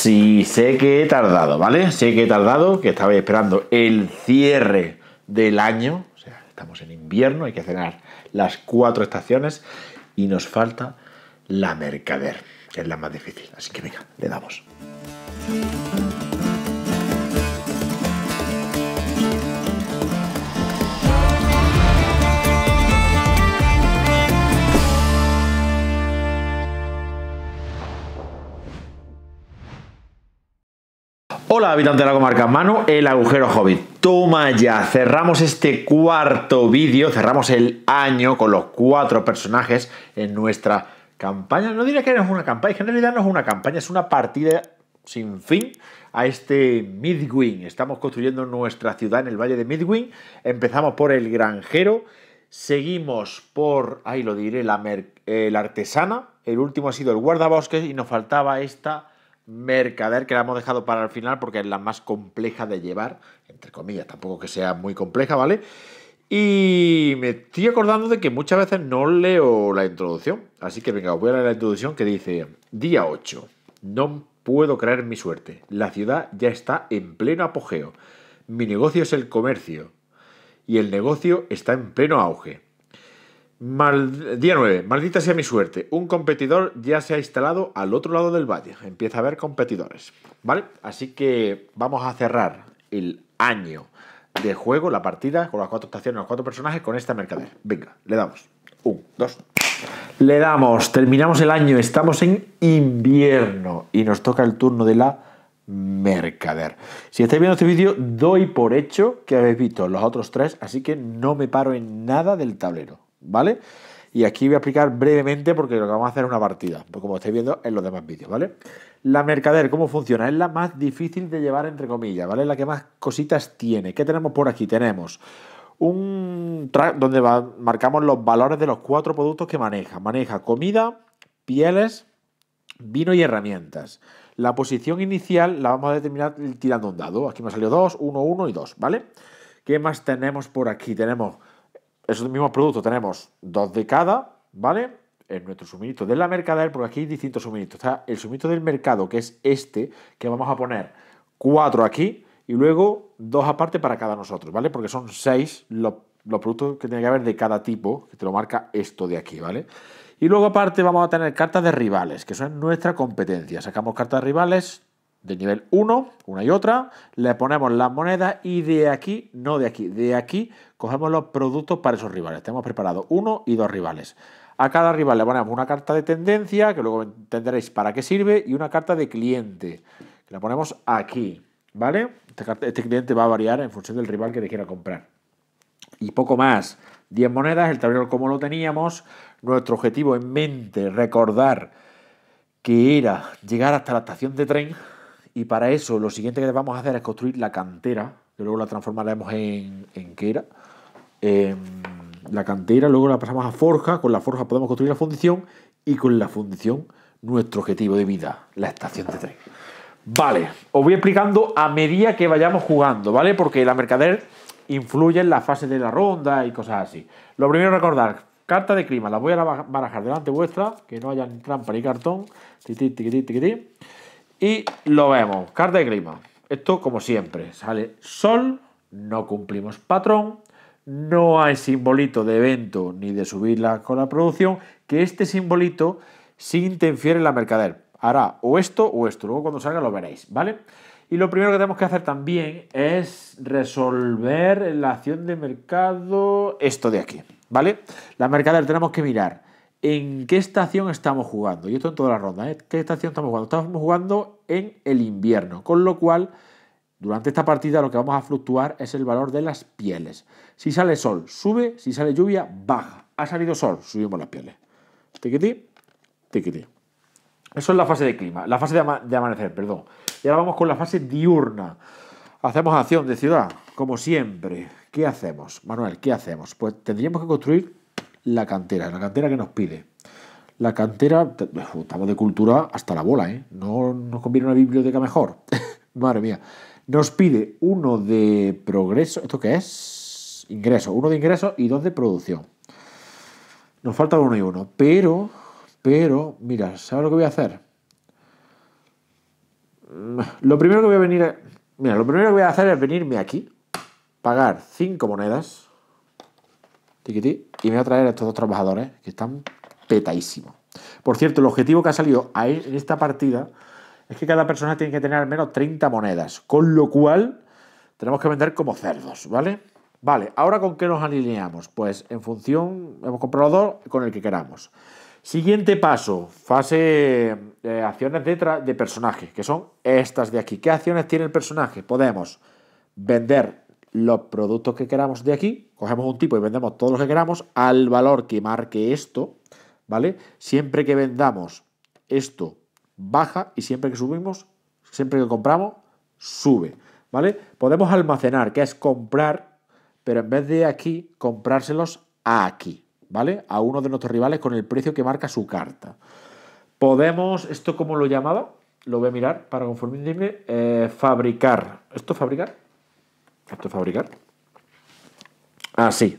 Sí, sé que he tardado, ¿vale? Sé que he tardado, que estaba esperando el cierre del año. O sea, estamos en invierno, hay que cenar las cuatro estaciones y nos falta la mercader, que es la más difícil. Así que venga, le damos. Hola, habitante de la comarca mano, el agujero hobbit. Toma ya, cerramos este cuarto vídeo, cerramos el año con los cuatro personajes en nuestra campaña. No diré que no es una campaña, en realidad no es una campaña, es una partida sin fin a este Midwin. Estamos construyendo nuestra ciudad en el valle de Midwin, Empezamos por el granjero, seguimos por, ahí lo diré, la, eh, la artesana. El último ha sido el guardabosques y nos faltaba esta Mercader, que la hemos dejado para el final porque es la más compleja de llevar, entre comillas, tampoco que sea muy compleja, ¿vale? Y me estoy acordando de que muchas veces no leo la introducción, así que venga, os voy a leer la introducción que dice, día 8, no puedo creer mi suerte, la ciudad ya está en pleno apogeo, mi negocio es el comercio y el negocio está en pleno auge día 9. Maldita sea mi suerte. Un competidor ya se ha instalado al otro lado del valle. Empieza a haber competidores. ¿Vale? Así que vamos a cerrar el año de juego, la partida, con las cuatro estaciones, los cuatro personajes, con esta mercader. Venga, le damos. Un, dos. Le damos. Terminamos el año. Estamos en invierno. Y nos toca el turno de la mercader. Si estáis viendo este vídeo, doy por hecho que habéis visto los otros tres, así que no me paro en nada del tablero. ¿vale? Y aquí voy a explicar brevemente porque lo que vamos a hacer es una partida, pues como estáis viendo en los demás vídeos, ¿vale? La mercader, ¿cómo funciona? Es la más difícil de llevar, entre comillas, ¿vale? La que más cositas tiene. ¿Qué tenemos por aquí? Tenemos un track donde marcamos los valores de los cuatro productos que maneja. Maneja comida, pieles, vino y herramientas. La posición inicial la vamos a determinar tirando un dado. Aquí me salió 2, 1, 1 y 2, ¿vale? ¿Qué más tenemos por aquí? Tenemos esos mismos productos tenemos dos de cada, ¿vale? En nuestro suministro de la mercader, porque aquí hay distintos suministros. O sea, el suministro del mercado, que es este, que vamos a poner cuatro aquí y luego dos aparte para cada nosotros, ¿vale? Porque son seis los, los productos que tiene que haber de cada tipo, que te lo marca esto de aquí, ¿vale? Y luego aparte vamos a tener cartas de rivales, que son nuestra competencia. Sacamos cartas de rivales, de nivel 1, una y otra, le ponemos las monedas y de aquí, no de aquí, de aquí cogemos los productos para esos rivales. Tenemos preparado uno y dos rivales. A cada rival le ponemos una carta de tendencia, que luego entenderéis para qué sirve, y una carta de cliente, que la ponemos aquí, ¿vale? Este, este cliente va a variar en función del rival que le quiera comprar. Y poco más, 10 monedas, el tablero como lo teníamos, nuestro objetivo en mente, recordar que era llegar hasta la estación de tren y para eso lo siguiente que vamos a hacer es construir la cantera, que luego la transformaremos en, en em, la cantera, luego la pasamos a forja, con la forja podemos construir la fundición y con la fundición nuestro objetivo de vida, la estación de tren. Vale, os voy explicando a medida que vayamos jugando, ¿vale? Porque la mercader influye en la fase de la ronda y cosas así. Lo primero recordar, carta de clima, la voy a barajar delante vuestra, que no haya trampa ni cartón. Y lo vemos, carta de clima. Esto como siempre, sale sol, no cumplimos patrón, no hay simbolito de evento ni de subirla con la producción, que este simbolito sí interfiere en la mercader. Hará o esto o esto, luego cuando salga lo veréis, ¿vale? Y lo primero que tenemos que hacer también es resolver la acción de mercado, esto de aquí, ¿vale? La mercader tenemos que mirar en qué estación estamos jugando. Y esto en toda la ronda, ¿eh? ¿Qué estación estamos jugando? Estamos jugando en el invierno, con lo cual durante esta partida lo que vamos a fluctuar es el valor de las pieles. Si sale sol, sube, si sale lluvia, baja. Ha salido sol, subimos las pieles. Tiquití, tiquití. Eso es la fase de clima, la fase de, de amanecer, perdón. Y ahora vamos con la fase diurna. Hacemos acción de ciudad, como siempre. ¿Qué hacemos, Manuel? ¿Qué hacemos? Pues tendríamos que construir la cantera, la cantera que nos pide. La cantera, estamos de cultura hasta la bola, ¿eh? No nos conviene una biblioteca mejor. Madre mía. Nos pide uno de progreso, ¿esto qué es? Ingreso, uno de ingreso y dos de producción. Nos falta uno y uno, pero, pero, mira, ¿sabes lo que voy a hacer? Mm, lo primero que voy a venir, mira, lo primero que voy a hacer es venirme aquí, pagar cinco monedas, y me voy a traer a estos dos trabajadores que están petadísimos. Por cierto, el objetivo que ha salido e-, en esta partida es que cada persona tiene que tener al menos 30 monedas, con lo cual tenemos que vender como cerdos, ¿vale? Vale, ahora con qué nos alineamos? Pues en función, hemos comprado dos, con el que queramos. Siguiente paso, fase de eh, acciones de, de personaje, que son estas de aquí. ¿Qué acciones tiene el personaje? Podemos vender los productos que queramos de aquí, cogemos un tipo y vendemos todos los que queramos al valor que marque esto, ¿vale? Siempre que vendamos esto baja y siempre que subimos, siempre que compramos, sube, ¿vale? Podemos almacenar, que es comprar, pero en vez de aquí, comprárselos aquí, ¿vale? A uno de nuestros rivales con el precio que marca su carta. Podemos, ¿esto como lo llamaba? Lo voy a mirar para conformarme, eh, fabricar. ¿Esto fabricar? ¿Esto fabricar? Ah, sí.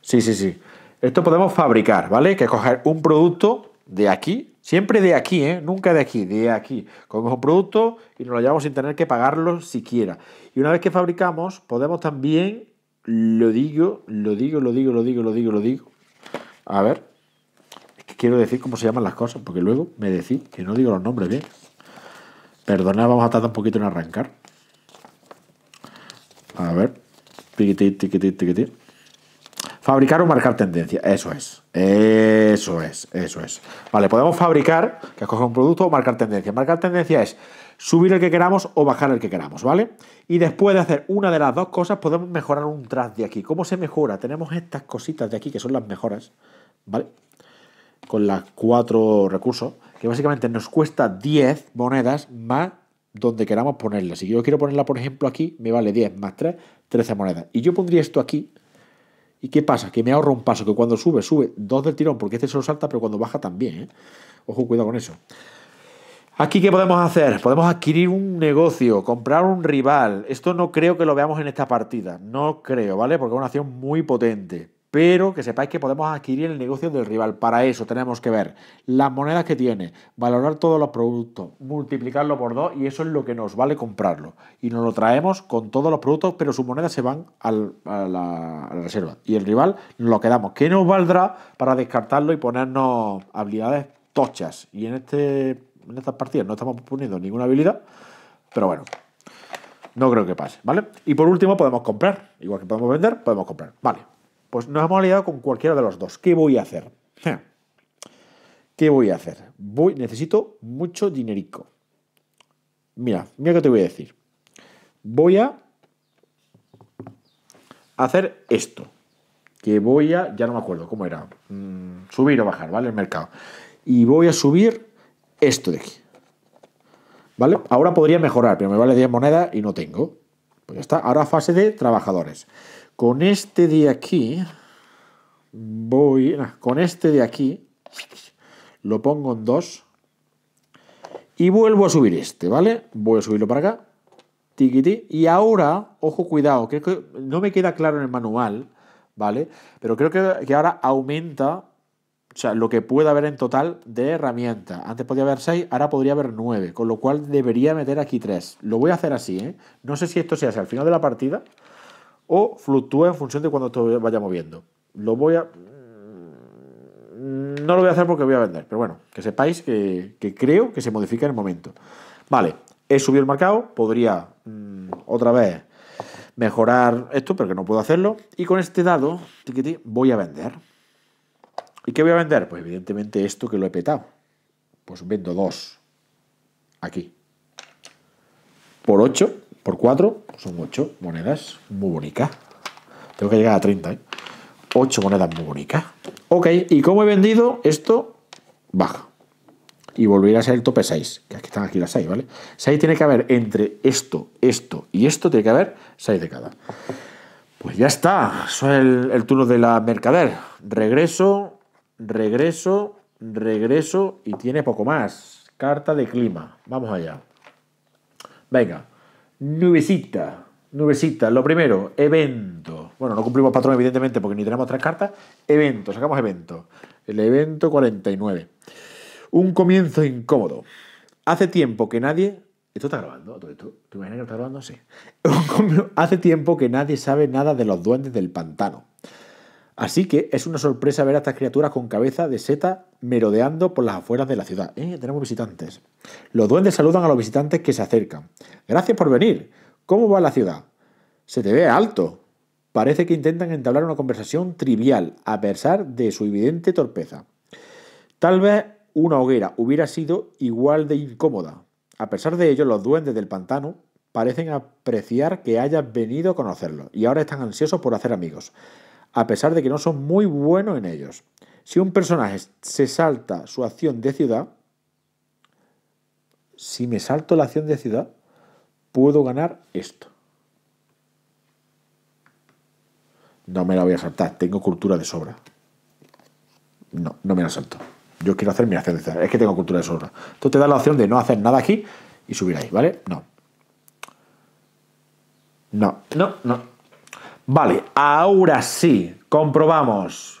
Sí, sí, Esto podemos fabricar, ¿vale? Que coger un producto de aquí, siempre de aquí, ¿eh? Nunca de aquí, de aquí. Cogemos un producto y nos lo llevamos sin tener que pagarlo siquiera. Y una vez que fabricamos, podemos también, lo digo, lo digo, lo digo, lo digo, lo digo, lo digo. A ver, es que quiero decir cómo se llaman las cosas, porque luego me decís que no digo los nombres bien. Perdona, vamos a tardar un poquito en arrancar. A ver. Fabricar o marcar tendencia. Eso es. Eso es. Eso es. Vale, podemos fabricar, que coge un producto o marcar tendencia. Marcar tendencia es subir el que queramos o bajar el que queramos, ¿vale? Y después de hacer una de las dos cosas, podemos mejorar un tras de aquí. ¿Cómo se mejora? Tenemos estas cositas de aquí que son las mejoras, ¿vale? Con las cuatro recursos, que básicamente nos cuesta 10 monedas más donde queramos ponerla. Si yo quiero ponerla, por ejemplo, aquí, me vale 10 más 3, 13 monedas. Y yo pondría esto aquí. ¿Y qué pasa? Que me ahorro un paso, que cuando sube, sube dos del tirón, porque este solo salta, pero cuando baja también. ¿eh? Ojo, cuidado con eso. Aquí, ¿qué podemos hacer? Podemos adquirir un negocio, comprar un rival. Esto no creo que lo veamos en esta partida. No creo, ¿vale? Porque es una acción muy potente pero que sepáis que podemos adquirir el negocio del rival. Para eso tenemos que ver las monedas que tiene, valorar todos los productos, multiplicarlo por dos y eso es lo que nos vale comprarlo. Y nos lo traemos con todos los productos, pero sus monedas se van a, la, reserva. Y el rival nos lo quedamos, ¿Qué nos valdrá para descartarlo y ponernos habilidades tochas. Y en, este, en estas partidas no estamos poniendo ninguna habilidad, pero bueno, no creo que pase, ¿vale? Y por último podemos comprar, igual que podemos vender, podemos comprar, ¿vale? Pues nos hemos aliado con cualquiera de los dos. ¿Qué voy a hacer? ¿Qué voy a hacer? necesito mucho dinerico. Mira, mira que te voy a decir. Voy a hacer esto. Que voy a, ya no me acuerdo cómo era, mm, subir o bajar, ¿vale? El mercado. Y voy a subir esto de aquí. ¿Vale? Ahora podría mejorar, pero me vale 10 monedas y no tengo. Pues ya está. Ahora fase de trabajadores. Con este de aquí, voy, con este de aquí, lo pongo en 2 y vuelvo a subir este, ¿vale? Voy a subirlo para acá, tiquiti y ahora, ojo, cuidado, que no me queda claro en el manual, ¿vale? Pero creo que, ahora aumenta o sea, lo que pueda haber en total de herramientas. Antes podía haber 6, ahora podría haber 9, con lo cual debería meter aquí 3. Lo voy a hacer así, ¿eh? No sé si esto se hace al final de la partida, o fluctúa en función de cuando esto vaya moviendo. Lo voy a. Mm, no lo voy a hacer porque voy a vender, pero bueno, que sepáis que, creo que se modifica en el momento. Vale, he subido el mercado, podría mm, otra vez mejorar esto, pero que no puedo hacerlo. Y con este dado, voy a vender. ¿Y qué voy a vender? Pues evidentemente esto que lo he petado. Pues vendo dos. Aquí. Por 8 por 4 pues son 8 monedas, muy bonitas. Tengo que llegar a 30, ¿eh? 8 monedas muy bonitas. Ok, y como he vendido, esto baja. Y volverá a ser el tope 6, que aquí están aquí las 6, ¿vale? 6 tiene que haber entre esto, esto y esto, tiene que haber 6 de cada. Pues ya está, eso es el, el turno de la mercader. Regreso, regreso, regreso y tiene poco más. Carta de clima, vamos allá. Venga, Nubecita, nubecita. Lo primero, evento. Bueno, no cumplimos patrón, evidentemente, porque ni tenemos tres cartas. Evento, sacamos evento. El evento 49. Un comienzo incómodo. Hace tiempo que nadie. ¿Esto está grabando? ¿Tú, tú, imaginas que está grabando? Hace tiempo que nadie sabe nada de los duendes del pantano. Así que es una sorpresa ver a estas criaturas con cabeza de seta merodeando por las afueras de la ciudad. Eh, tenemos visitantes. Los duendes saludan a los visitantes que se acercan. Gracias por venir. ¿Cómo va la ciudad? Se te ve alto. Parece que intentan entablar una conversación trivial, a pesar de su evidente torpeza. Tal vez una hoguera hubiera sido igual de incómoda. A pesar de ello, los duendes del pantano parecen apreciar que hayas venido a conocerlos y ahora están ansiosos por hacer amigos a pesar de que no son muy buenos en ellos. Si un personaje se salta su acción de ciudad, si me salto la acción de ciudad, puedo ganar esto. No me la voy a saltar, tengo cultura de sobra. No, no me la salto. Yo quiero hacer mi acción de ciudad, es que tengo cultura de sobra. Tú te da la opción de no hacer nada aquí y subir ahí, ¿vale? No. No, no, no. Vale, ahora sí, comprobamos.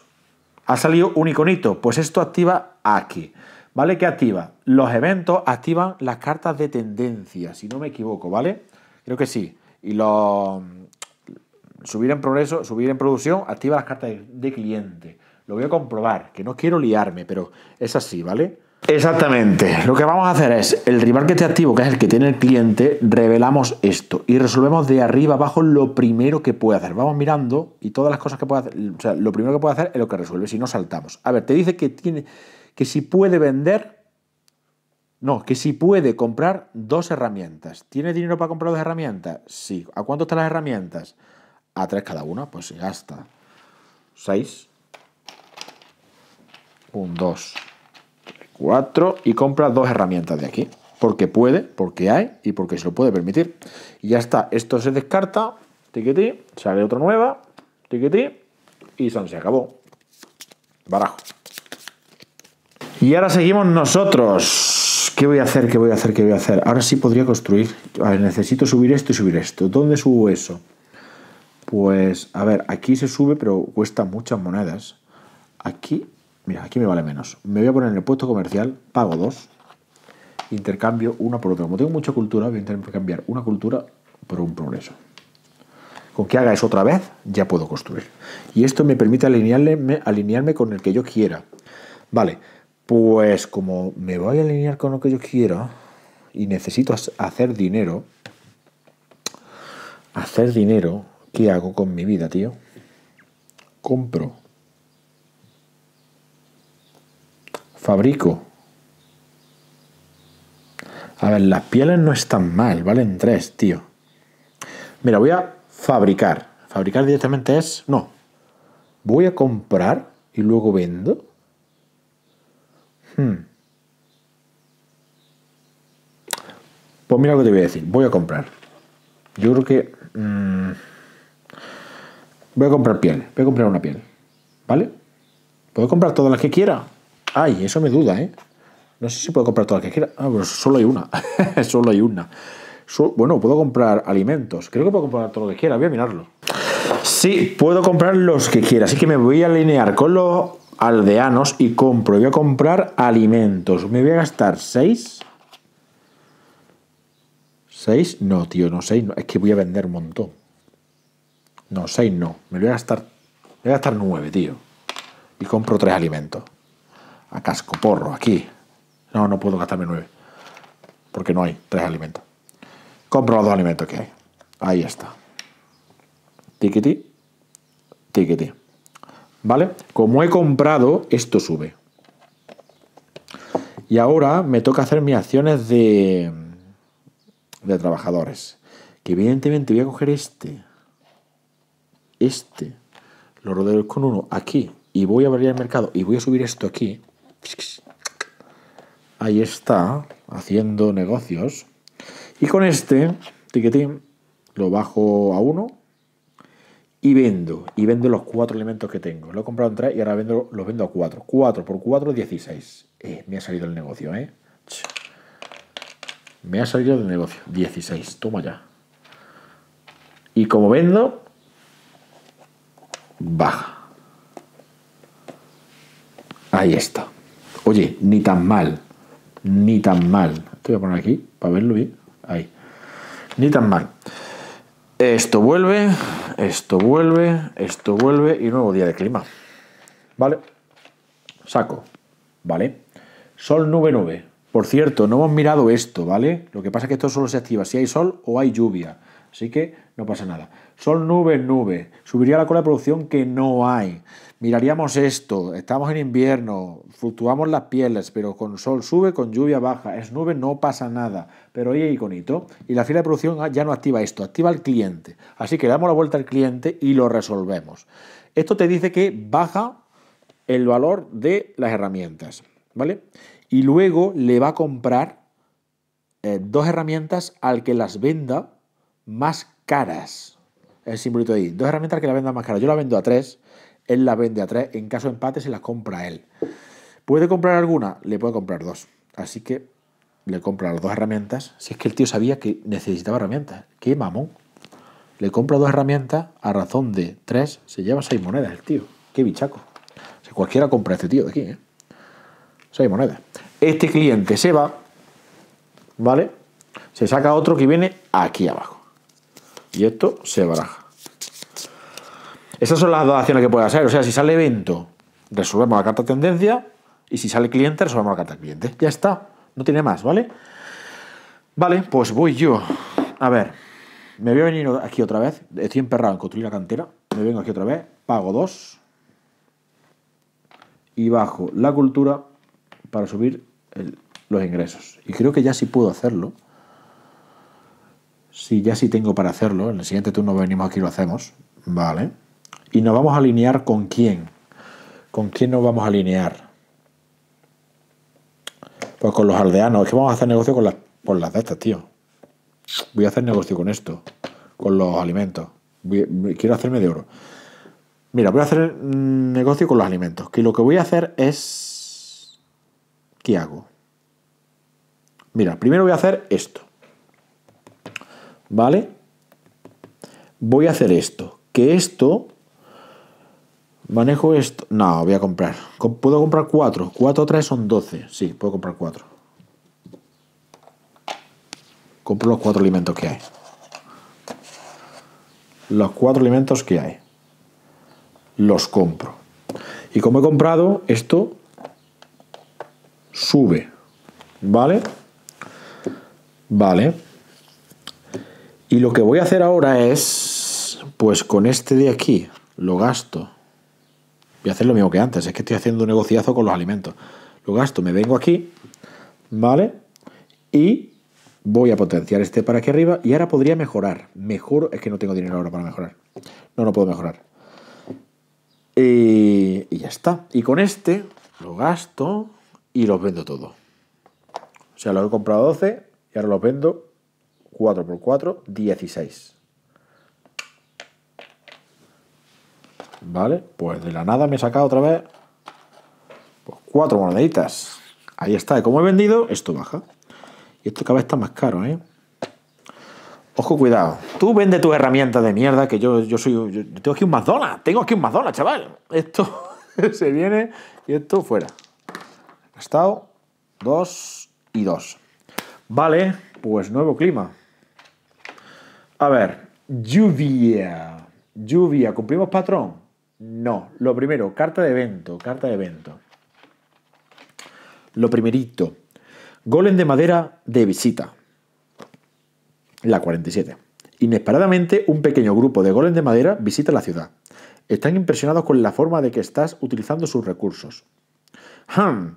Ha salido un iconito, pues esto activa aquí. ¿Vale? ¿Qué activa? Los eventos activan las cartas de tendencia, si no me equivoco, ¿vale? Creo que sí. Y los subir en progreso, subir en producción, activa las cartas de cliente. Lo voy a comprobar, que no quiero liarme, pero es así, ¿vale? Exactamente. Lo que vamos a hacer es, el rival que esté activo, que es el que tiene el cliente, revelamos esto y resolvemos de arriba abajo lo primero que puede hacer. Vamos mirando y todas las cosas que puede hacer, o sea, lo primero que puede hacer es lo que resuelve, si no saltamos. A ver, te dice que tiene que si puede vender no, que si puede comprar dos herramientas. ¿Tiene dinero para comprar dos herramientas? Sí. ¿A cuánto están las herramientas? A tres cada una, pues se gasta. Seis. Un dos. 4 y compra dos herramientas de aquí. Porque puede, porque hay y porque se lo puede permitir. Y ya está, esto se descarta, tiquití, sale otra nueva, tiquití, y se acabó. Barajo. Y ahora seguimos nosotros. ¿Qué voy a hacer? ¿Qué voy a hacer? ¿Qué voy a hacer? Ahora sí podría construir. necesito subir esto y subir esto. ¿Dónde subo eso? Pues, a ver, aquí se sube, pero cuesta muchas monedas. Aquí Mira, aquí me vale menos. Me voy a poner en el puesto comercial, pago dos, intercambio una por otra. Como tengo mucha cultura, voy a intercambiar una cultura por un progreso. Con que haga eso otra vez, ya puedo construir. Y esto me permite alinearme, alinearme con el que yo quiera. Vale, pues como me voy a alinear con lo que yo quiera y necesito hacer dinero, hacer dinero, ¿qué hago con mi vida, tío? Compro fabrico. A ver, las pieles no están mal, valen tres, tío. Mira, voy a fabricar. Fabricar directamente es... No. Voy a comprar y luego vendo. Hmm. Pues mira lo que te voy a decir. Voy a comprar. Yo creo que... Mm, voy a comprar piel. Voy a comprar una piel. ¿Vale? Puedo comprar todas las que quiera. Ay, eso me duda, ¿eh? No sé si puedo comprar todo lo que quiera. Ah, pero solo hay una. solo hay una. bueno, puedo comprar alimentos. Creo que puedo comprar todo lo que quiera. Voy a mirarlo. Sí, puedo comprar los que quiera. Así que me voy a alinear con los aldeanos y compro. Voy a comprar alimentos. Me voy a gastar 6. 6. No, tío, no 6. No. Es que voy a vender un montón. No, 6 no. Me voy a gastar. Me voy a gastar 9, tío. Y compro tres alimentos a porro, aquí. No, no puedo gastarme nueve. Porque no hay tres alimentos. Compro los dos alimentos que hay. Ahí está. Tiquiti. Tiquiti. ¿Vale? Como he comprado, esto sube. Y ahora me toca hacer mis acciones de, de trabajadores. Que evidentemente voy a coger este. Este. Lo rodeo con uno aquí. Y voy a abrir el mercado. Y voy a subir esto aquí. Ahí está, haciendo negocios. Y con este tiquetín lo bajo a uno y vendo. Y vendo los cuatro elementos que tengo. Lo he comprado en tres y ahora vendo, los vendo a cuatro Cuatro por cuatro 16. Eh, me ha salido el negocio, ¿eh? Me ha salido el negocio. 16, toma ya. Y como vendo, baja. Ahí está. Oye, ni tan mal, ni tan mal. Te voy a poner aquí para verlo bien. Ahí. Ni tan mal. Esto vuelve, esto vuelve, esto vuelve y nuevo día de clima. ¿Vale? Saco. ¿Vale? Sol, nube, nube. Por cierto, no hemos mirado esto, ¿vale? Lo que pasa es que esto solo se activa si hay sol o hay lluvia. Así que no pasa nada. Sol, nube, nube. Subiría la cola de producción que no hay. Miraríamos esto. Estamos en invierno, fluctuamos las pieles, pero con sol sube, con lluvia baja. Es nube, no pasa nada. Pero hay iconito. Y la fila de producción ya no activa esto, activa el cliente. Así que damos la vuelta al cliente y lo resolvemos. Esto te dice que baja el valor de las herramientas. ¿Vale? Y luego le va a comprar eh, dos herramientas al que las venda más caras. El simbolito ahí. Dos herramientas que la venda más cara. Yo la vendo a tres, él la vende a tres. En caso de empate se las compra él. ¿Puede comprar alguna? Le puede comprar dos. Así que le compra las dos herramientas. Si es que el tío sabía que necesitaba herramientas. ¡Qué mamón! Le compra dos herramientas a razón de tres. Se lleva seis monedas el tío. ¡Qué bichaco! Si cualquiera compra a este tío de aquí, ¿eh? Seis monedas. Este cliente se va, ¿vale? Se saca otro que viene aquí abajo. Y esto se baraja. Esas son las dos acciones que puede hacer. O sea, si sale evento, resolvemos la carta tendencia. Y si sale cliente, resolvemos la carta cliente. Ya está. No tiene más, ¿vale? Vale, pues voy yo. A ver, me voy a venir aquí otra vez. Estoy emperrado en construir la cantera. Me vengo aquí otra vez. Pago dos. Y bajo la cultura para subir los ingresos. Y creo que ya sí puedo hacerlo si ya sí tengo para hacerlo, en el siguiente turno venimos aquí y lo hacemos, ¿vale? Y nos vamos a alinear con quién. ¿Con quién nos vamos a alinear? Pues con los aldeanos. Es que vamos a hacer negocio con las, las de estas, tío. Voy a hacer negocio con esto, con los alimentos. quiero hacerme de oro. Mira, voy a hacer mm, negocio con los alimentos. Que lo que voy a hacer es... ¿Qué hago? Mira, primero voy a hacer esto. ¿vale? Voy a hacer esto, que esto, manejo esto, no, voy a comprar, puedo comprar Cuatro 4 3 son 12, sí, puedo comprar 4. Compro los cuatro alimentos que hay. Los cuatro alimentos que hay. Los compro. Y como he comprado, esto sube. ¿Vale? Vale. Y lo que voy a hacer ahora es, pues con este de aquí, lo gasto. Voy a hacer lo mismo que antes, es que estoy haciendo un negociazo con los alimentos. Lo gasto, me vengo aquí, ¿vale? Y voy a potenciar este para aquí arriba y ahora podría mejorar. Mejor, es que no tengo dinero ahora para mejorar. No, no puedo mejorar. Y, ya está. Y con este lo gasto y los vendo todo. O sea, lo he comprado 12 y ahora los vendo 4 por 4, 16. ¿Vale? Pues de la nada me he sacado otra vez pues, cuatro moneditas. Ahí está. Y como he vendido, esto baja. Y esto cada vez está más caro, ¿eh? Ojo, cuidado. Tú vende tu herramienta de mierda, que yo, yo soy... Yo tengo aquí un Madonna, Tengo aquí un Madonna, chaval. Esto se viene y esto fuera. estado 2 y 2. Vale, pues nuevo clima. A ver, lluvia. Lluvia, ¿cumplimos patrón? No. Lo primero, carta de evento, carta de evento. Lo primerito, golem de madera de visita. La 47. Inesperadamente, un pequeño grupo de golem de madera visita la ciudad. Están impresionados con la forma de que estás utilizando sus recursos. Hmm,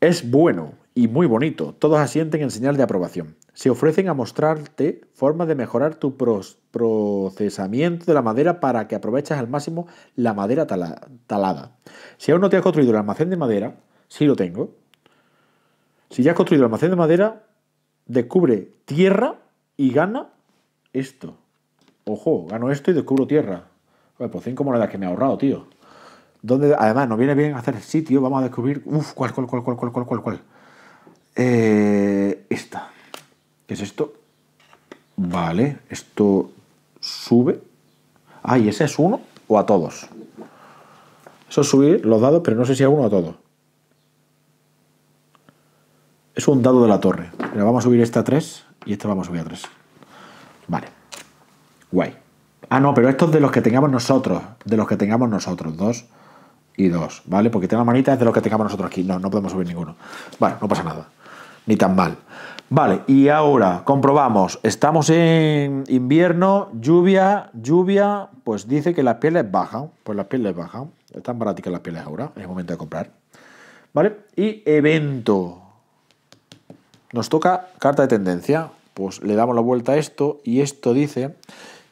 es bueno y muy bonito. Todos asienten en señal de aprobación. Se ofrecen a mostrarte formas de mejorar tu procesamiento de la madera para que aproveches al máximo la madera talada. Si aún no te has construido el almacén de madera, sí lo tengo. Si ya has construido el almacén de madera, descubre tierra y gana esto. Ojo, gano esto y descubro tierra. Pues cinco monedas que me he ahorrado, tío. Donde, además, nos viene bien hacer sitio. Vamos a descubrir. Uf, cuál, cuál, cuál, cuál, cuál, cuál, cuál. Eh, esta. ¿Qué es esto? Vale, esto sube. Ah, ¿y ese es uno o a todos? Eso es subir los dados, pero no sé si a uno o a todos. Es un dado de la torre. Pero vamos a subir esta a tres y esta vamos a subir a tres Vale. Guay. Ah, no, pero estos de los que tengamos nosotros. De los que tengamos nosotros. Dos y dos. ¿Vale? Porque tengo la manita de los que tengamos nosotros aquí. No, no podemos subir ninguno. Bueno, no pasa nada ni tan mal. Vale, y ahora comprobamos, estamos en invierno, lluvia, lluvia, pues dice que las pieles bajan, pues las pieles bajan, están baratas las pieles ahora, es el momento de comprar. Vale, y evento. Nos toca carta de tendencia, pues le damos la vuelta a esto y esto dice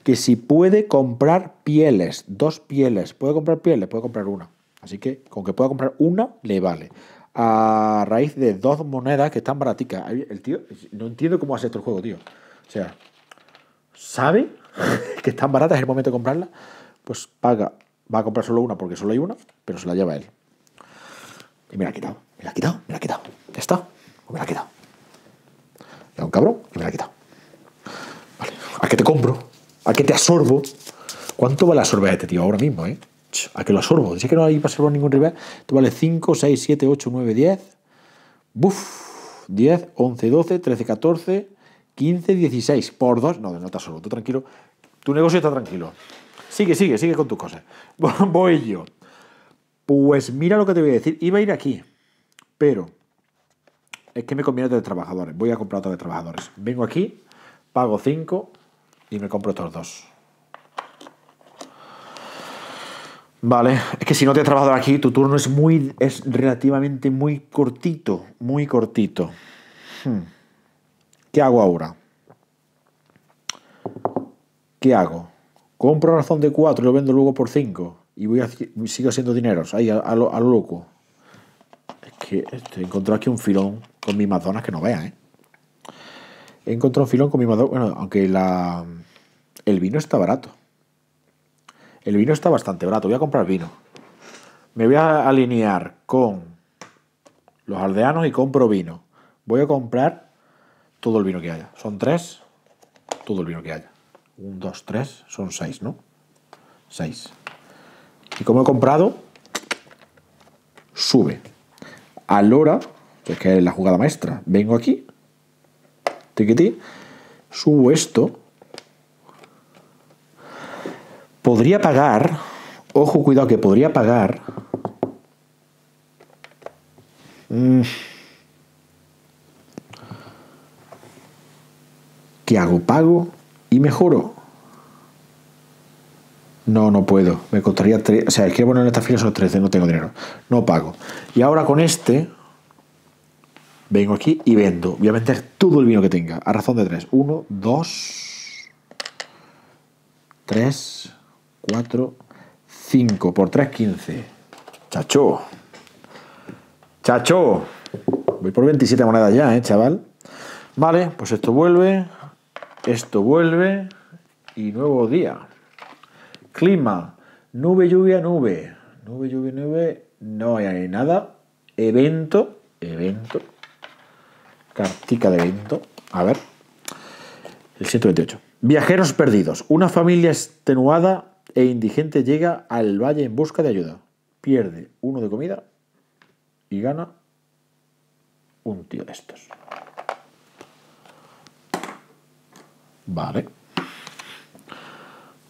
que si puede comprar pieles, dos pieles, puede comprar pieles, puede comprar una. Así que con que pueda comprar una, le vale a raíz de dos monedas que están baraticas. El tío, no entiendo cómo hace esto el juego, tío. O sea, sabe que están baratas, es el momento de comprarla pues paga, va a comprar solo una porque solo hay una, pero se la lleva él. Y me la ha quitado, me la ha quitado, me la ha quitado. Ya está, pues me la ha quitado. un cabrón y me la ha quitado. ¿a qué te compro? ¿A qué te absorbo? ¿Cuánto vale absorber a este tío ahora mismo, eh? a que lo absorbo. dice que no hay para absorber ningún rival, te vale 5, 6, 7, 8, 9, 10. Buf, 10, 11, 12, 13, 14, 15, 16. Por 2. No, no te absorbo, tú tranquilo. Tu negocio está tranquilo. Sigue, sigue, sigue con tus cosas. Voy yo. Pues mira lo que te voy a decir. Iba a ir aquí, pero es que me conviene de trabajadores. Voy a comprar otro de trabajadores. Vengo aquí, pago 5 y me compro estos dos. Vale, es que si no te he trabajado aquí, tu turno es muy. es relativamente muy cortito. Muy cortito. Hmm. ¿Qué hago ahora? ¿Qué hago? Compro razón de 4 y lo vendo luego por 5. Y voy sigo haciendo dineros. Ahí, a, lo, loco. Es que he encontrado aquí un filón con mi Madonna, que no vea, ¿eh? He encontrado un filón con mi Madonna, Bueno, aunque la. El vino está barato. El vino está bastante barato. Voy a comprar vino. Me voy a alinear con los aldeanos y compro vino. Voy a comprar todo el vino que haya. Son tres. Todo el vino que haya. Un, dos, tres. Son seis, ¿no? Seis. Y como he comprado, sube. Al hora, que es la jugada maestra, vengo aquí, tiquití, subo esto podría pagar, ojo, cuidado, que podría pagar. Mm, ¿Qué hago? ¿Pago y mejoro? No, no puedo. Me costaría O sea, el que bueno en esta fila son 13, no tengo dinero. No pago. Y ahora con este, vengo aquí y vendo. Voy a vender todo el vino que tenga, a razón de 3. Uno, dos... Tres... 4, 5 por 3, 15. Chacho. Chacho. Voy por 27 monedas ya, ¿eh, chaval? Vale, pues esto vuelve. Esto vuelve. Y nuevo día. Clima. Nube, lluvia, nube. Nube, lluvia, nube. No hay nada. Evento. Evento. Cartica de evento. A ver. El 128. Viajeros perdidos. Una familia extenuada e Indigente llega al valle en busca de ayuda. Pierde uno de comida y gana un tío de estos. Vale.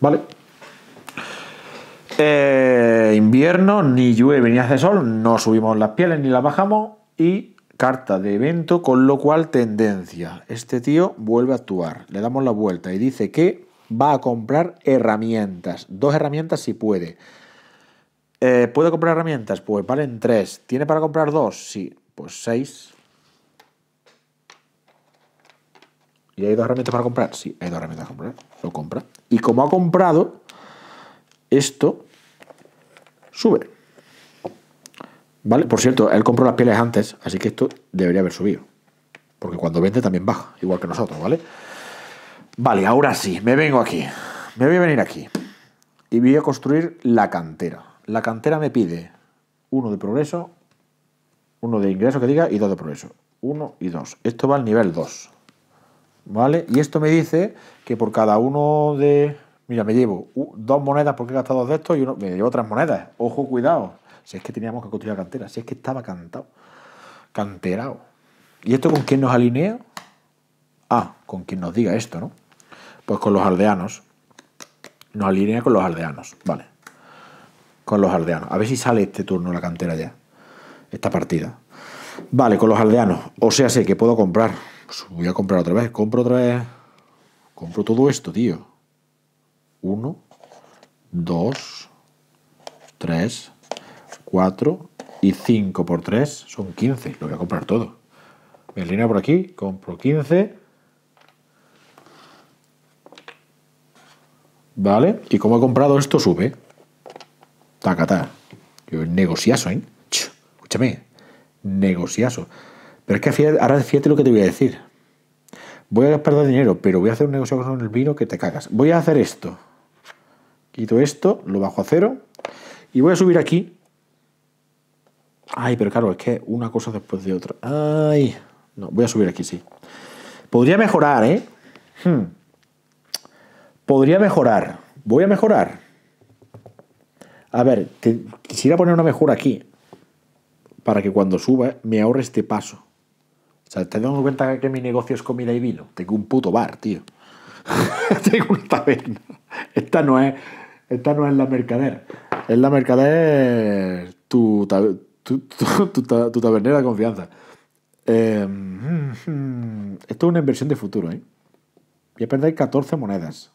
Vale. Eh, invierno, ni llueve ni hace sol, no subimos las pieles ni las bajamos y carta de evento, con lo cual tendencia. Este tío vuelve a actuar. Le damos la vuelta y dice que va a comprar herramientas. Dos herramientas si puede. Eh, ¿Puede comprar herramientas? Pues valen tres. ¿Tiene para comprar dos? Sí, pues seis. ¿Y hay dos herramientas para comprar? Sí, hay dos herramientas para comprar. Lo compra. Y como ha comprado, esto sube. ¿Vale? Por cierto, él compró las pieles antes, así que esto debería haber subido. Porque cuando vende también baja, igual que nosotros, ¿vale? Vale, ahora sí, me vengo aquí. Me voy a venir aquí. Y voy a construir la cantera. La cantera me pide uno de progreso, uno de ingreso que diga y dos de progreso. Uno y dos. Esto va al nivel 2. ¿Vale? Y esto me dice que por cada uno de... Mira, me llevo dos monedas porque he gastado dos de estos y uno... me llevo otras monedas. Ojo, cuidado. Si es que teníamos que construir la cantera. Si es que estaba cantado. Canterao. ¿Y esto con quién nos alinea? Ah, con quien nos diga esto, ¿no? Pues con los aldeanos. Nos alinea con los aldeanos, vale. Con los aldeanos. A ver si sale este turno la cantera ya. Esta partida. Vale, con los aldeanos. O sea, sé que puedo comprar. Pues voy a comprar otra vez. Compro otra vez. Compro todo esto, tío. Uno, dos, tres, cuatro y cinco por tres son quince Lo voy a comprar todo. Me alinea por aquí, compro 15. ¿Vale? Y como he comprado esto, sube. Tacata. Yo negociazo, ¿eh? Ch, escúchame. Negociazo. Pero es que ahora fíjate lo que te voy a decir. Voy a perder dinero, pero voy a hacer un negocio con el vino que te cagas. Voy a hacer esto. Quito esto, lo bajo a cero. Y voy a subir aquí. Ay, pero claro, es que una cosa después de otra. Ay. No, voy a subir aquí, sí. Podría mejorar, ¿eh? Hmm. Podría mejorar. Voy a mejorar. A ver, quisiera poner una mejora aquí. Para que cuando suba me ahorre este paso. O sea, te dando cuenta que mi negocio es comida y vino. Tengo un puto bar, tío. Tengo una taberna. Esta no es. Esta no es la mercader. Es la mercader tu, tu, tu, tabernera de confianza. Em, esto es una inversión de futuro, ¿eh? Voy a perder 14 monedas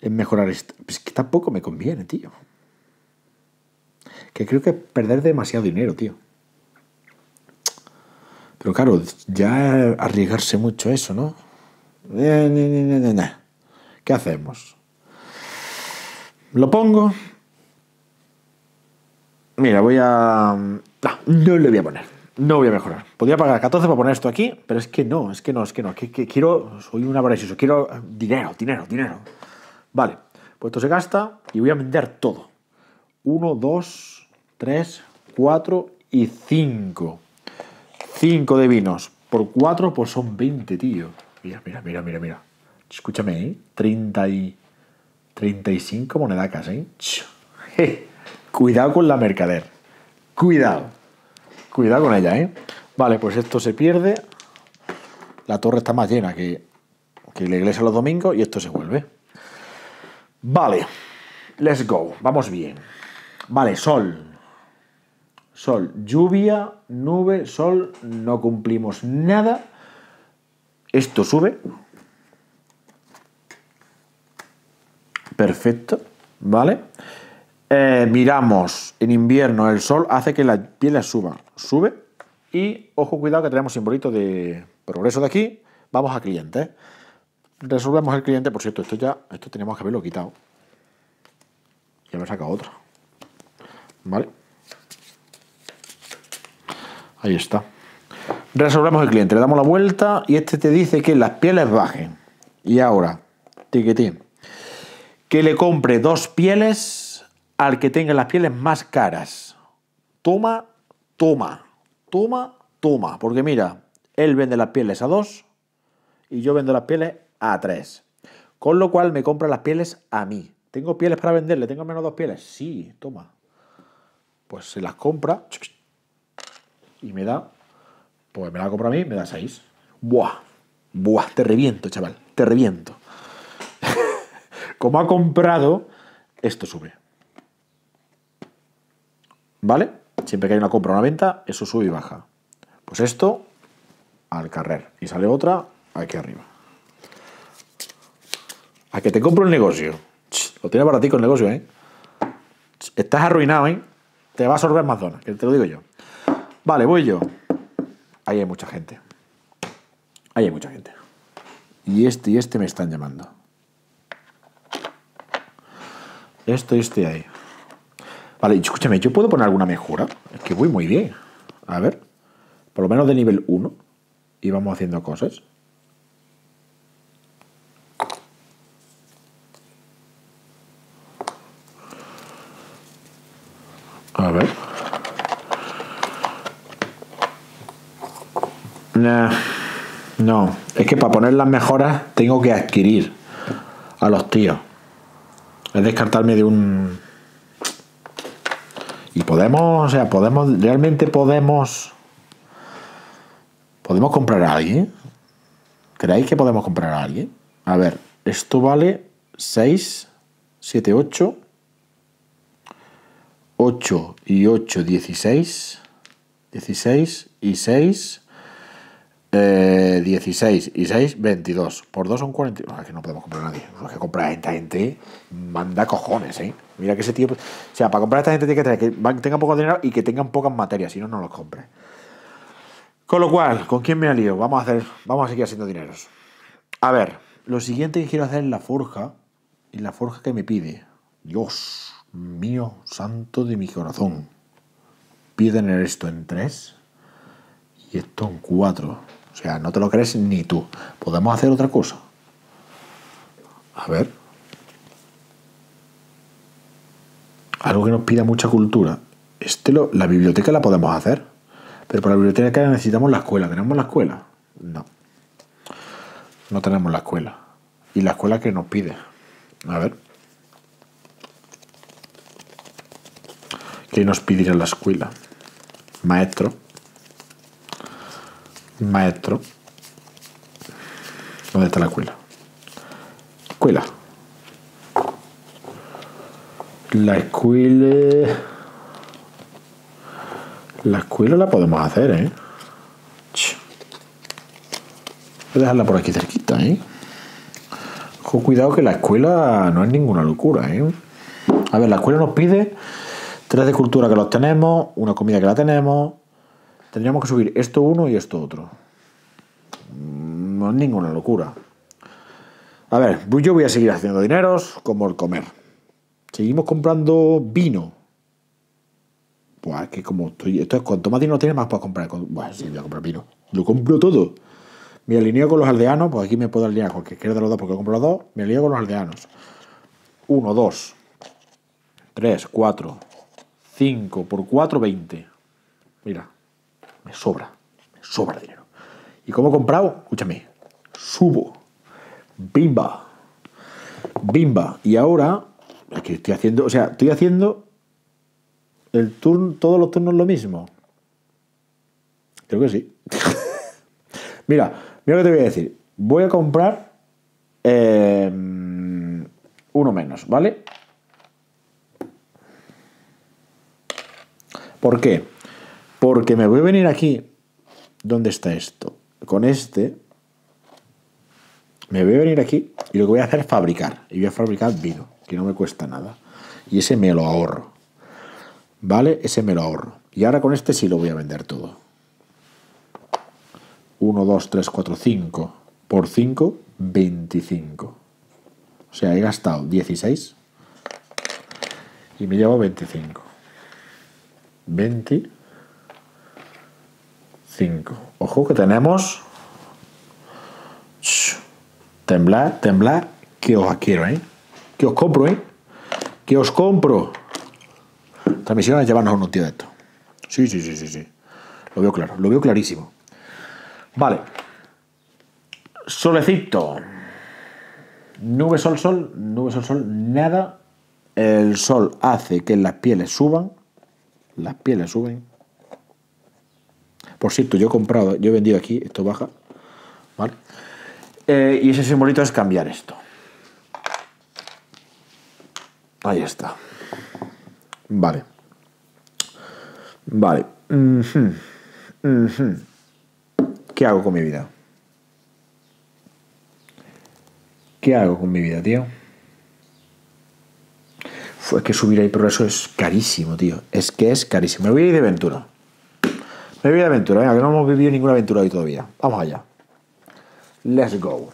en mejorar esto. Pues que tampoco me conviene, tío. Que creo que perder demasiado dinero, tío. Pero claro, ya arriesgarse mucho eso, ¿no? Eh, ¿Qué hacemos? ¿Lo pongo? Mira, voy a... Ah, no, no lo voy a poner. No voy a mejorar. Podría pagar 14 para poner esto aquí, pero es que no, es que no, es que no. Que, que quiero... Soy un avaricioso. Quiero dinero, dinero, dinero. Vale, pues esto se gasta y voy a vender todo. 1, 2, 3, 4 y 5. Cinco de vinos. Por cuatro, pues son 20, tío. Mira, mira, mira, mira, mira. Escúchame, ¿eh? 30 y... 35 monedacas, ¿eh? Cuidado con la mercader. Cuidado. Cuidado con ella, ¿eh? Vale, pues esto se pierde. La torre está más llena que la iglesia los domingos y esto se vuelve. Vale, let's go, vamos bien. Vale, sol. Sol, lluvia, nube, sol, no cumplimos nada. Esto sube. Perfecto, ¿vale? Eh, miramos en invierno el sol hace que la piel suba. Sube y ojo, cuidado que tenemos simbolito de progreso de aquí. Vamos a clientes. ¿eh? resolvemos el cliente, por cierto, esto ya, esto teníamos que haberlo quitado y haber sacado otro. ¿vale? Ahí está. Resolvemos el cliente, le damos la vuelta y este te dice que las pieles bajen. Y ahora, tiquetín, que le compre dos pieles al que tenga las pieles más caras. Toma, toma, toma, toma. Porque mira, él vende las pieles a dos y yo vendo las pieles a 3. Con lo cual me compra las pieles a mí. ¿Tengo pieles para venderle? ¿Tengo menos dos pieles? Sí, toma. Pues se las compra y me da, pues me la compra a mí, me da 6. Buah, buah, te reviento, chaval, te reviento. Como ha comprado, esto sube. ¿Vale? Siempre que hay una compra o una venta, eso sube y baja. Pues esto al carrer. Y sale otra aquí arriba. A que te compro el negocio. Lo tiene para el negocio, ¿eh? Estás arruinado, ¿eh? Te va a absorber más zona, que te lo digo yo. Vale, voy yo. Ahí hay mucha gente. Ahí hay mucha gente. Y este y este me están llamando. Esto y este ahí. Vale, escúchame, ¿yo puedo poner alguna mejora? Es que voy muy bien. A ver, por lo menos de nivel 1. Y vamos haciendo cosas. no, es que para poner las mejoras tengo que adquirir a los tíos. Es descartarme de un... Y podemos, o sea, podemos, realmente podemos... ¿Podemos comprar a alguien? ¿Creéis que podemos comprar a alguien? A ver, esto vale 6, 7, 8, 8 y 8, 16, 16 y 6, 16 eh, y 6, 22. Por 2 son 40. No, ah, que no podemos comprar a nadie. que comprar a esta gente manda cojones, ¿eh? Mira que ese tío. o sea, para comprar a esta gente tiene que tener que tenga poco dinero y que tengan pocas materias, si no, no los compre. Con lo cual, ¿con quién me alío? Vamos a hacer. Vamos a seguir haciendo dineros. A ver, lo siguiente que quiero hacer es la forja. Y la forja que me pide. Dios mío, santo de mi corazón. Piden esto en 3 y esto en 4. O sea, no te lo crees ni tú. ¿Podemos hacer otra cosa? A ver. Algo que nos pida mucha cultura. Este lo, la biblioteca la podemos hacer. Pero para la biblioteca necesitamos la escuela. ¿Tenemos la escuela? No. No tenemos la escuela. Y la escuela que nos pide. A ver. ¿Qué nos pide la escuela? Maestro maestro. ¿Dónde está la escuela? Escuela. La escuela. La escuela la podemos hacer, ¿eh? Voy a dejarla por aquí cerquita, ¿eh? Con cuidado que la escuela no es ninguna locura, ¿eh? A ver, la escuela nos pide tres de cultura que los tenemos, una comida que la tenemos, tendríamos que subir esto uno y esto otro. No es ninguna locura. A ver, yo voy a seguir haciendo dineros como el comer. Seguimos comprando vino. Pues que como estoy, esto es cuanto más dinero tienes, más puedes comprar. Bueno, sí, voy a comprar vino. Lo compro todo. Me alineo con los aldeanos, pues aquí me puedo alinear con quiero de los dos, porque compro los dos. Me alineo con los aldeanos. Uno, dos, tres, cuatro, cinco, por cuatro, veinte. Mira, me sobra, me sobra dinero. ¿Y cómo he comprado? Escúchame, subo, bimba, bimba. Y ahora, es que estoy haciendo, o sea, estoy haciendo el turno, todos los turnos lo mismo. Creo que sí. mira, mira lo que te voy a decir. Voy a comprar em, uno menos, ¿vale? ¿Por qué? Porque me voy a venir aquí. ¿Dónde está esto? Con este. Me voy a venir aquí y lo que voy a hacer es fabricar. Y voy a fabricar vino, que no me cuesta nada. Y ese me lo ahorro. ¿Vale? Ese me lo ahorro. Y ahora con este sí lo voy a vender todo. 1, 2, 3, 4, 5. Por 5, 25. O sea, he gastado 16 y me llevo 25. 20 Ojo que tenemos. Temblar, temblar, que os adquiero, ¿eh? Que os compro, ¿eh? Que os compro. Esta misión es llevarnos un tío de esto. Sí, sí, sí, sí, sí. Lo veo claro, lo veo clarísimo. Vale. Solecito. Nube, sol, sol. Nube, sol, sol. Nada. El sol hace que las pieles suban. Las pieles suben. Por cierto, yo he comprado, yo he vendido aquí, esto baja, ¿vale? Eh, y ese simbolito es cambiar esto. Ahí está. Vale. Vale. ¿Qué hago con mi vida? ¿Qué hago con mi vida, tío? Fue que subir ahí progreso es carísimo, tío. Es que es carísimo. Me voy a ir de Ventura. Me aventura, venga, que no hemos vivido ninguna aventura hoy todavía. Vamos allá. Let's go.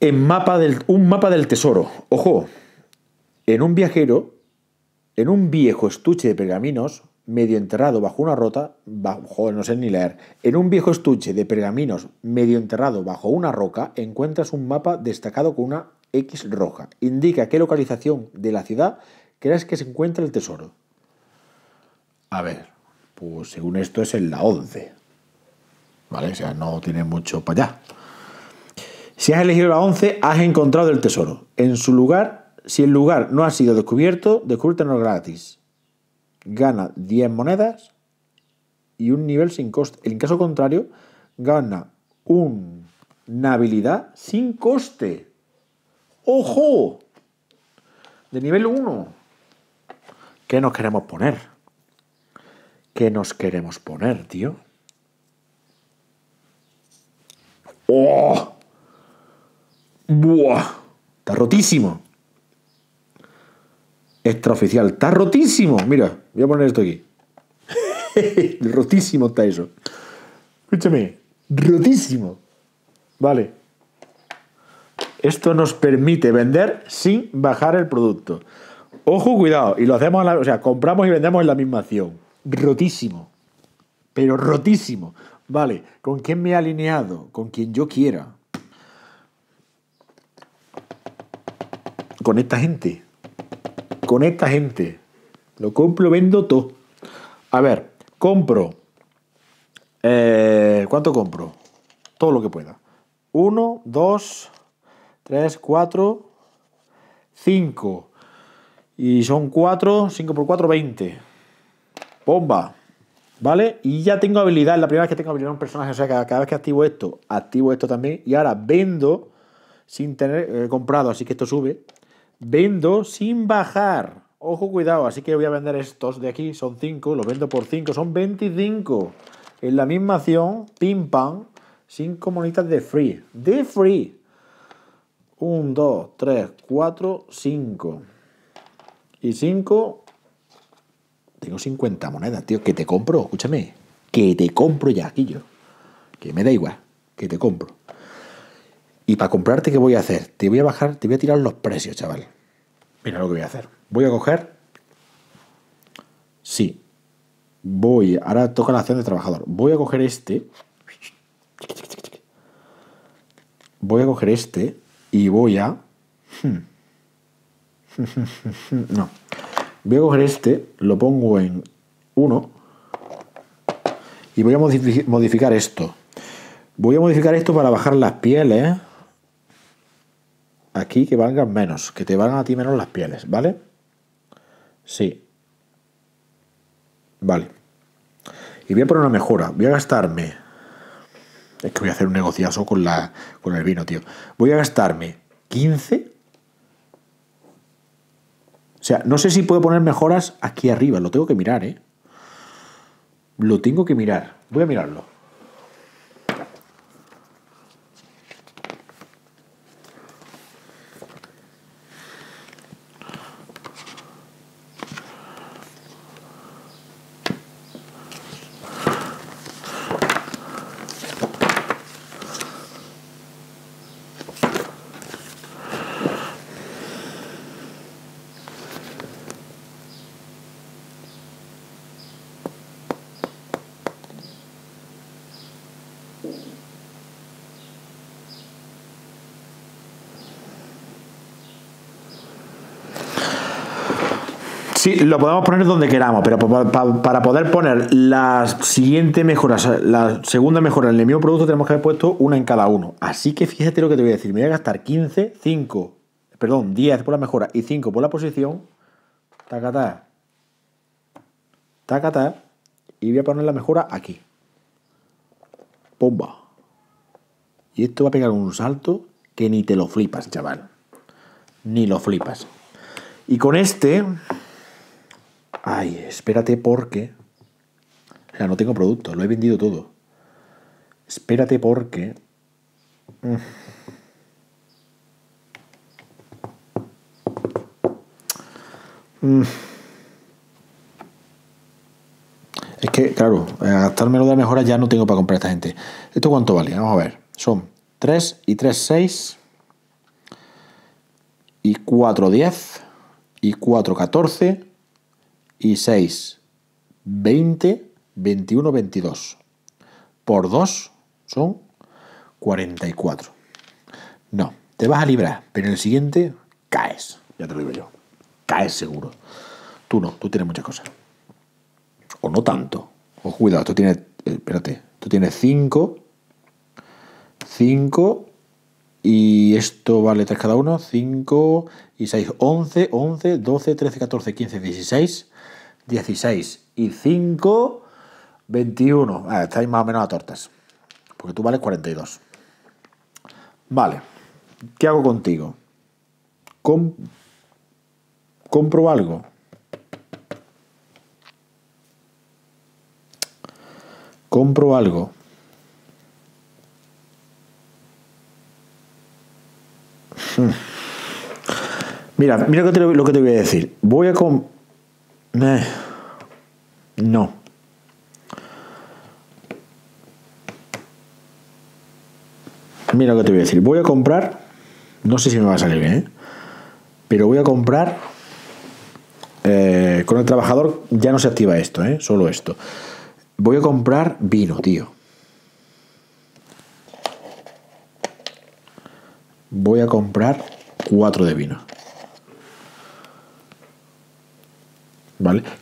un mapa del tesoro. Ojo, en un viajero, en un viejo estuche de pergaminos, medio enterrado bajo una rota bajo, joder, no sé ni leer, en un viejo estuche de pergaminos medio enterrado bajo una roca, encuentras un mapa destacado con una X roja. Indica qué localización de la ciudad crees que se encuentra el tesoro. A ver pues según esto es en la 11. ¿Vale? O sea, no tiene mucho para allá. Si has elegido la 11, has encontrado el tesoro. En su lugar, si el lugar no ha sido descubierto, descúbrtelo gratis. Gana 10 monedas y un nivel sin coste. En caso contrario, gana un, una habilidad sin coste. ¡Ojo! De nivel 1. ¿Qué nos queremos poner? ¿Qué nos queremos poner, tío. ¡Oh! ¡Buah! Está rotísimo. Extraoficial. Está rotísimo. Mira, voy a poner esto aquí. rotísimo está eso. Escúchame. Rotísimo. Vale. Esto nos permite vender sin bajar el producto. Ojo, cuidado. Y lo hacemos, o sea, compramos y vendemos en la misma acción rotísimo, pero rotísimo. Vale, ¿con quién me he alineado? Con quien yo quiera. Con esta gente. Con esta gente. Lo compro, vendo todo. A ver, compro. Eh, ¿Cuánto compro? Todo lo que pueda. 1, 2, 3, 4, 5. Y son 4, 5 por 4, 20. Bomba. ¿Vale? Y ya tengo habilidad, es la primera vez que tengo habilidad un personaje. O sea, cada, cada vez que activo esto, activo esto también. Y ahora vendo sin tener eh, comprado, así que esto sube. Vendo sin bajar. Ojo, cuidado. Así que voy a vender estos de aquí. Son 5, los vendo por 5, son 25. En la misma acción, pim pam, 5 monitas de free. De free. 1, 2, 3, 4, 5. Y 5 tengo 50 monedas, tío. Que te compro, escúchame. Que te compro ya, aquí yo. Que me da igual. Que te compro. Y para comprarte, ¿qué voy a hacer? Te voy a bajar, te voy a tirar los precios, chaval. Mira lo que voy a hacer. Voy a coger. Sí. Voy. Ahora toca la acción de trabajador. Voy a coger este. Voy a coger este y voy a. Hmm. No. Voy a coger este, lo pongo en 1 y voy a modificar esto. Voy a modificar esto para bajar las pieles. Aquí que valgan menos, que te valgan a ti menos las pieles, ¿vale? Sí. Vale. Y voy a poner una mejora. Voy a gastarme. Es que voy a hacer un negociazo con, la, con el vino, tío. Voy a gastarme 15 o sea, no sé si puedo poner mejoras aquí arriba, lo tengo que mirar, ¿eh? Lo tengo que mirar, voy a mirarlo. lo podemos poner donde queramos, pero para poder poner Las siguiente mejora, la segunda mejora en el mismo producto, tenemos que haber puesto una en cada uno. Así que fíjate lo que te voy a decir. Me voy a gastar 15, 5, perdón, 10 por la mejora y 5 por la posición. Tacatá. Tacatá. Y voy a poner la mejora aquí. Pumba Y esto va a pegar un salto que ni te lo flipas, chaval. Ni lo flipas. Y con este, ay, espérate porque... O sea, no tengo producto, lo he vendido todo. Espérate porque... Mm, mm. Es que, claro, gastármelo eh, de la mejora ya no tengo para comprar a esta gente. ¿Esto cuánto vale? Vamos a ver. Son 3 y 3, 6. Y 4, 10. Y 4, 14 y 6, 20, 21, 22. Por 2 son 44. No, te vas a librar, pero en el siguiente caes, ya te lo digo yo. Caes seguro. Tú no, tú tienes muchas cosas. O no tanto. O cuidado, tú tienes, eh, espérate, tú tienes 5, 5 y esto vale 3 cada uno, 5 y 6, 11, 11, 12, 13, 14, 15, 16, 16 y 5, 21. Ah, estáis más o menos a tortas. Porque tú vales 42. Vale. ¿Qué hago contigo? ¿Compro algo? ¿Compro algo? Hmm. Mira, mira lo que te, voy a decir. Voy a, comprar no. Mira lo que te voy a decir. Voy a comprar. No sé si me va a salir bien, ¿eh? Pero voy a comprar. Eh, con el trabajador ya no se activa esto, ¿eh? Solo esto. Voy a comprar vino, tío. Voy a comprar cuatro de vino.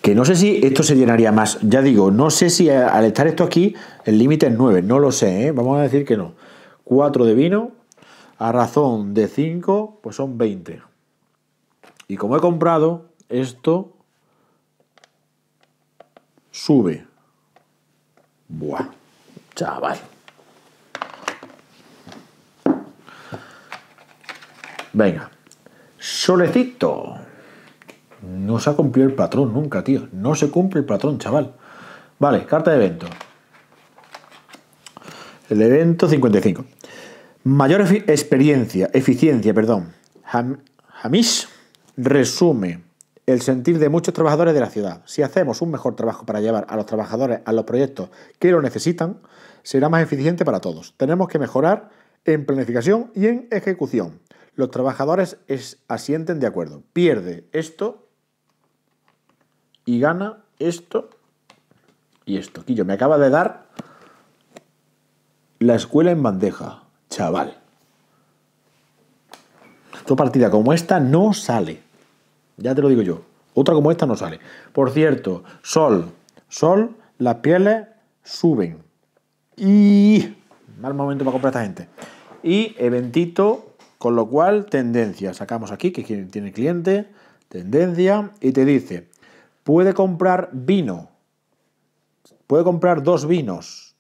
Que no sé si esto se llenaría más. Ya digo, no sé si al estar esto aquí, el límite es 9, no lo sé, ¿eh? vamos a decir que no. 4 de vino, a razón de 5, pues son 20. Y como he comprado, esto sube. Buah, chaval. Venga, solecito. No se ha cumplido el patrón nunca, tío. No se cumple el patrón, chaval. Vale, carta de evento. El evento 55. Mayor experiencia, eficiencia, perdón. resume el sentir de muchos trabajadores de la ciudad. Si hacemos un mejor trabajo para llevar a los trabajadores a los proyectos que lo necesitan, será más eficiente para todos. Tenemos que mejorar en planificación y en ejecución. Los trabajadores asienten de acuerdo. Pierde esto y gana esto y esto. Quillo, me acaba de dar la escuela en bandeja, chaval. Tu partida como esta no sale. Ya te lo digo yo. Otra como esta no sale. Por cierto, sol. Sol, las pieles suben. Y... Mal momento para comprar esta gente. Y eventito, con lo cual tendencia. Sacamos aquí, que tiene cliente, tendencia, y te dice puede comprar vino, puede comprar dos vinos,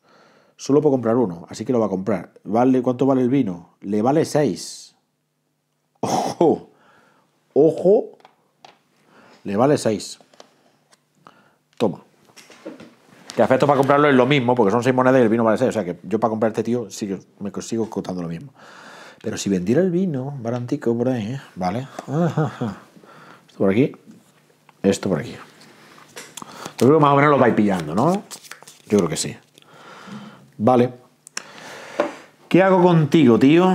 solo puedo comprar uno, así que lo va a comprar. ¿Vale, ¿Cuánto vale el vino? Le vale seis. Ojo, ojo, le vale seis. Toma. Que afecto para comprarlo es lo mismo, porque son seis monedas y el vino vale seis. O sea que yo para comprar este tío me sigo cotando lo mismo. Pero si vendiera el vino, barantico por ahí, ¿eh? ¿vale? Esto por aquí, esto por aquí. Yo creo más o menos lo vais pillando, ¿no? Yo creo que sí. Vale. ¿Qué hago contigo, tío?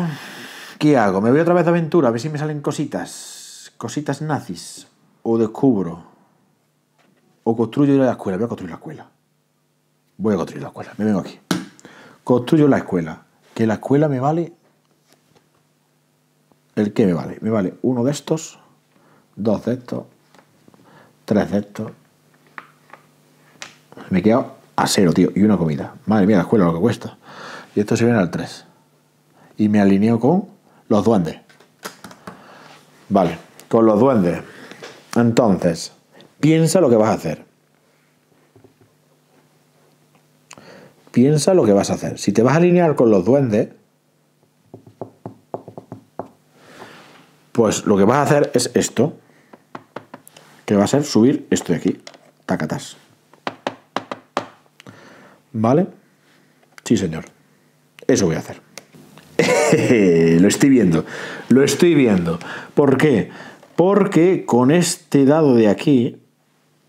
¿Qué hago? ¿Me voy otra vez de aventura? A ver si me salen cositas. Cositas nazis. O descubro. O construyo la escuela. Voy a construir la escuela. Voy a construir la escuela. Me vengo aquí. Construyo la escuela. Que la escuela me vale... ¿El qué me vale? Me vale uno de estos. Dos de estos. Tres de estos me he quedado a cero, tío, y una comida. Madre mía, la escuela lo que cuesta. Y esto se viene al 3. Y me alineo con los duendes. Vale, con los duendes. Entonces, piensa lo que vas a hacer. Piensa lo que vas a hacer. Si te vas a alinear con los duendes, pues lo que vas a hacer es esto. Que va a ser subir esto de aquí. Tacatas. ¿Vale? Sí, señor. Eso voy a hacer. lo estoy viendo. Lo estoy viendo. ¿Por qué? Porque con este dado de aquí.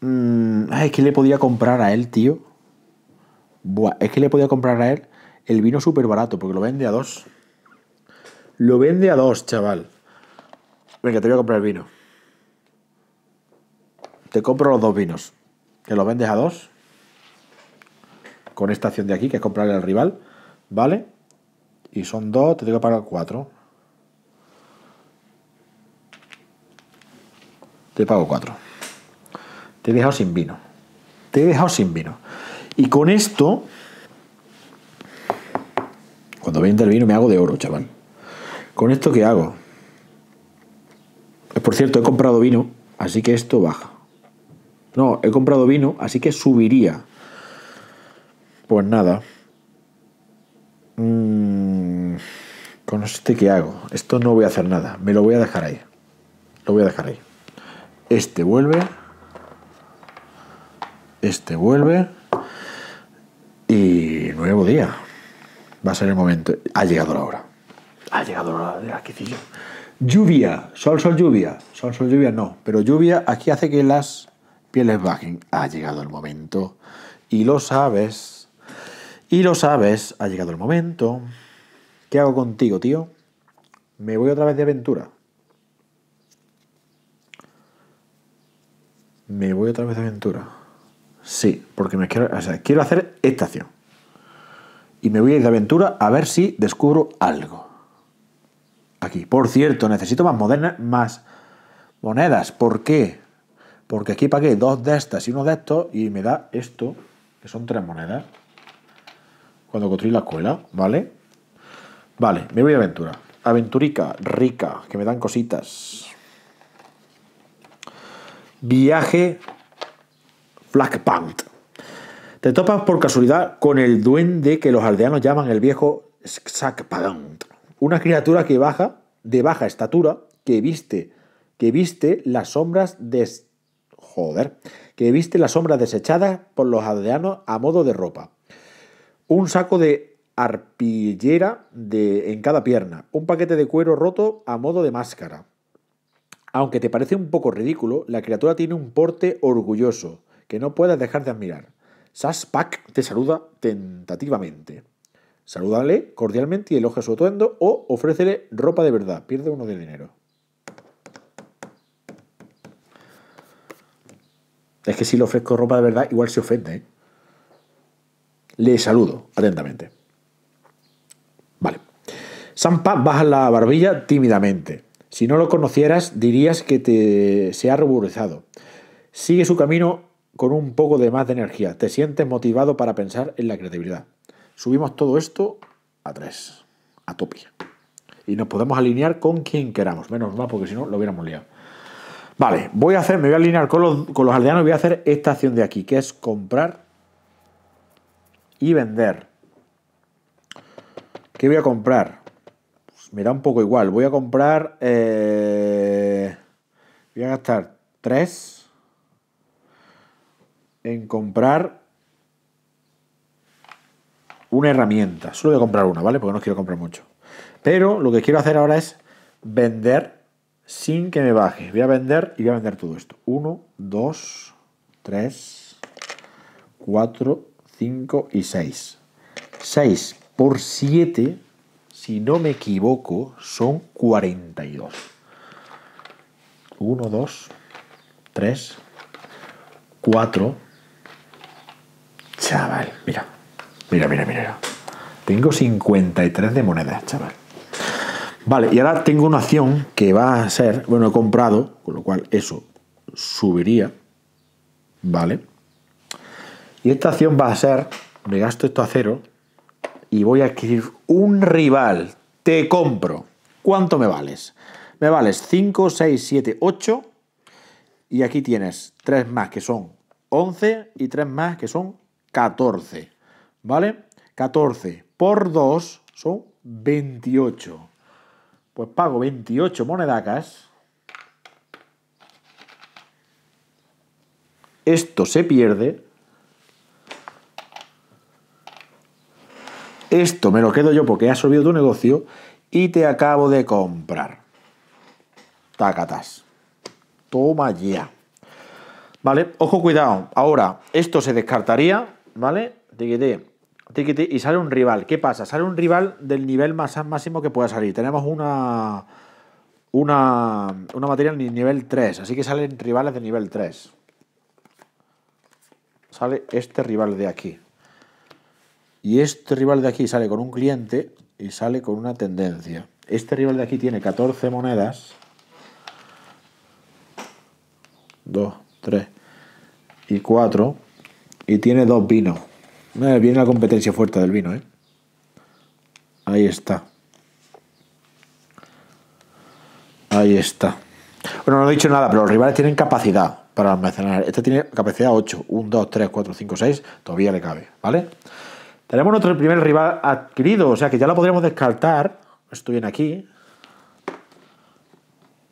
Mmm, ay, ¿qué le podía comprar a él, tío? Buah, es que le podía comprar a él el vino súper barato, porque lo vende a dos. Lo vende a dos, chaval. Venga, te voy a comprar el vino. Te compro los dos vinos. Que los vendes a dos con esta acción de aquí, que es comprarle al rival, ¿vale? Y son dos, te tengo que pagar cuatro. Te pago cuatro. Te he dejado sin vino. Te he dejado sin vino. Y con esto, cuando venga el vino me hago de oro, chaval. ¿Con esto qué hago? Eh, por cierto, he comprado vino, así que esto baja. No, he comprado vino, así que subiría. Pues nada. Mm, con este que hago. Esto no voy a hacer nada. Me lo voy a dejar ahí. Lo voy a dejar ahí. Este vuelve. Este vuelve. Y nuevo día. Va a ser el momento. Ha llegado la hora. Ha llegado la hora de aquí. Lluvia. Sol, sol, lluvia. Sol, sol, lluvia no. Pero lluvia aquí hace que las pieles bajen. Ha llegado el momento. Y lo sabes. Y lo sabes, ha llegado el momento. ¿Qué hago contigo, tío? Me voy otra vez de aventura. Me voy otra vez de aventura. Sí, porque me quiero, o sea, quiero hacer esta acción. Y me voy a ir de aventura a ver si descubro algo. Aquí. Por cierto, necesito más más monedas. ¿Por qué? Porque aquí pagué dos de estas y uno de estos y me da esto, que son tres monedas cuando construí la escuela, ¿vale? Vale, me voy a aventura. Aventurica, rica, que me dan cositas. Viaje pan Te topas por casualidad con el duende que los aldeanos llaman el viejo Xacpadant. Una criatura que baja, de baja estatura, que viste, que viste las sombras des... Joder, que viste las sombras desechadas por los aldeanos a modo de ropa un saco de arpillera de, en cada pierna, un paquete de cuero roto a modo de máscara. Aunque te parece un poco ridículo, la criatura tiene un porte orgulloso que no puedes dejar de admirar. Saspak te saluda tentativamente. Salúdale cordialmente y eloja su atuendo o ofrécele ropa de verdad. Pierde uno de dinero. Es que si le ofrezco ropa de verdad, igual se ofende. ¿eh? Le saludo atentamente. Vale. Sampa baja la barbilla tímidamente. Si no lo conocieras, dirías que te se ha ruborizado. Sigue su camino con un poco de más de energía. Te sientes motivado para pensar en la creatividad. Subimos todo esto a tres, a topia. Y nos podemos alinear con quien queramos. Menos mal, porque si no, lo hubiéramos liado. Vale, voy a hacer, me voy a alinear con los, con los aldeanos y voy a hacer esta acción de aquí, que es comprar y vender. ¿Qué voy a comprar? Pues me da un poco igual. Voy a comprar. Eh, voy a gastar 3 en comprar una herramienta. Solo voy a comprar una, ¿vale? Porque no quiero comprar mucho. Pero lo que quiero hacer ahora es vender sin que me baje. Voy a vender y voy a vender todo esto. 1, 2, 3, 4, 5 y 6. 6 por 7, si no me equivoco, son 42. 1, 2, 3, 4. Chaval, mira, mira, mira, mira. Tengo 53 de monedas, chaval. Vale, y ahora tengo una acción que va a ser, bueno, he comprado, con lo cual eso subiría, ¿vale? Y esta acción va a ser, me gasto esto a cero y voy a adquirir un rival. Te compro. ¿Cuánto me vales? Me vales 5, 6, 7, 8. Y aquí tienes 3 más que son 11 y 3 más que son 14. ¿Vale? 14 por 2 son 28. Pues pago 28 monedacas. Esto se pierde esto me lo quedo yo porque he subido tu negocio y te acabo de comprar. Tacatas. Toma ya. ¿Vale? Ojo, cuidado. Ahora, esto se descartaría, ¿vale? Tiquete, tiquete, y sale un rival. ¿Qué pasa? Sale un rival del nivel más, máximo que pueda salir. Tenemos una, una, una materia nivel 3, así que salen rivales de nivel 3. Sale este rival de aquí. Y este rival de aquí sale con un cliente y sale con una tendencia. Este rival de aquí tiene 14 monedas. 2, 3 y 4. Y tiene dos vinos. Eh, viene la competencia fuerte del vino, ¿eh? Ahí está. Ahí está. Bueno, no he dicho nada, pero los rivales tienen capacidad para almacenar. Este tiene capacidad 8. 1, 2, 3, 4, 5, 6. Todavía le cabe, ¿vale? Tenemos nuestro primer rival adquirido, o sea que ya lo podríamos descartar. Esto viene aquí.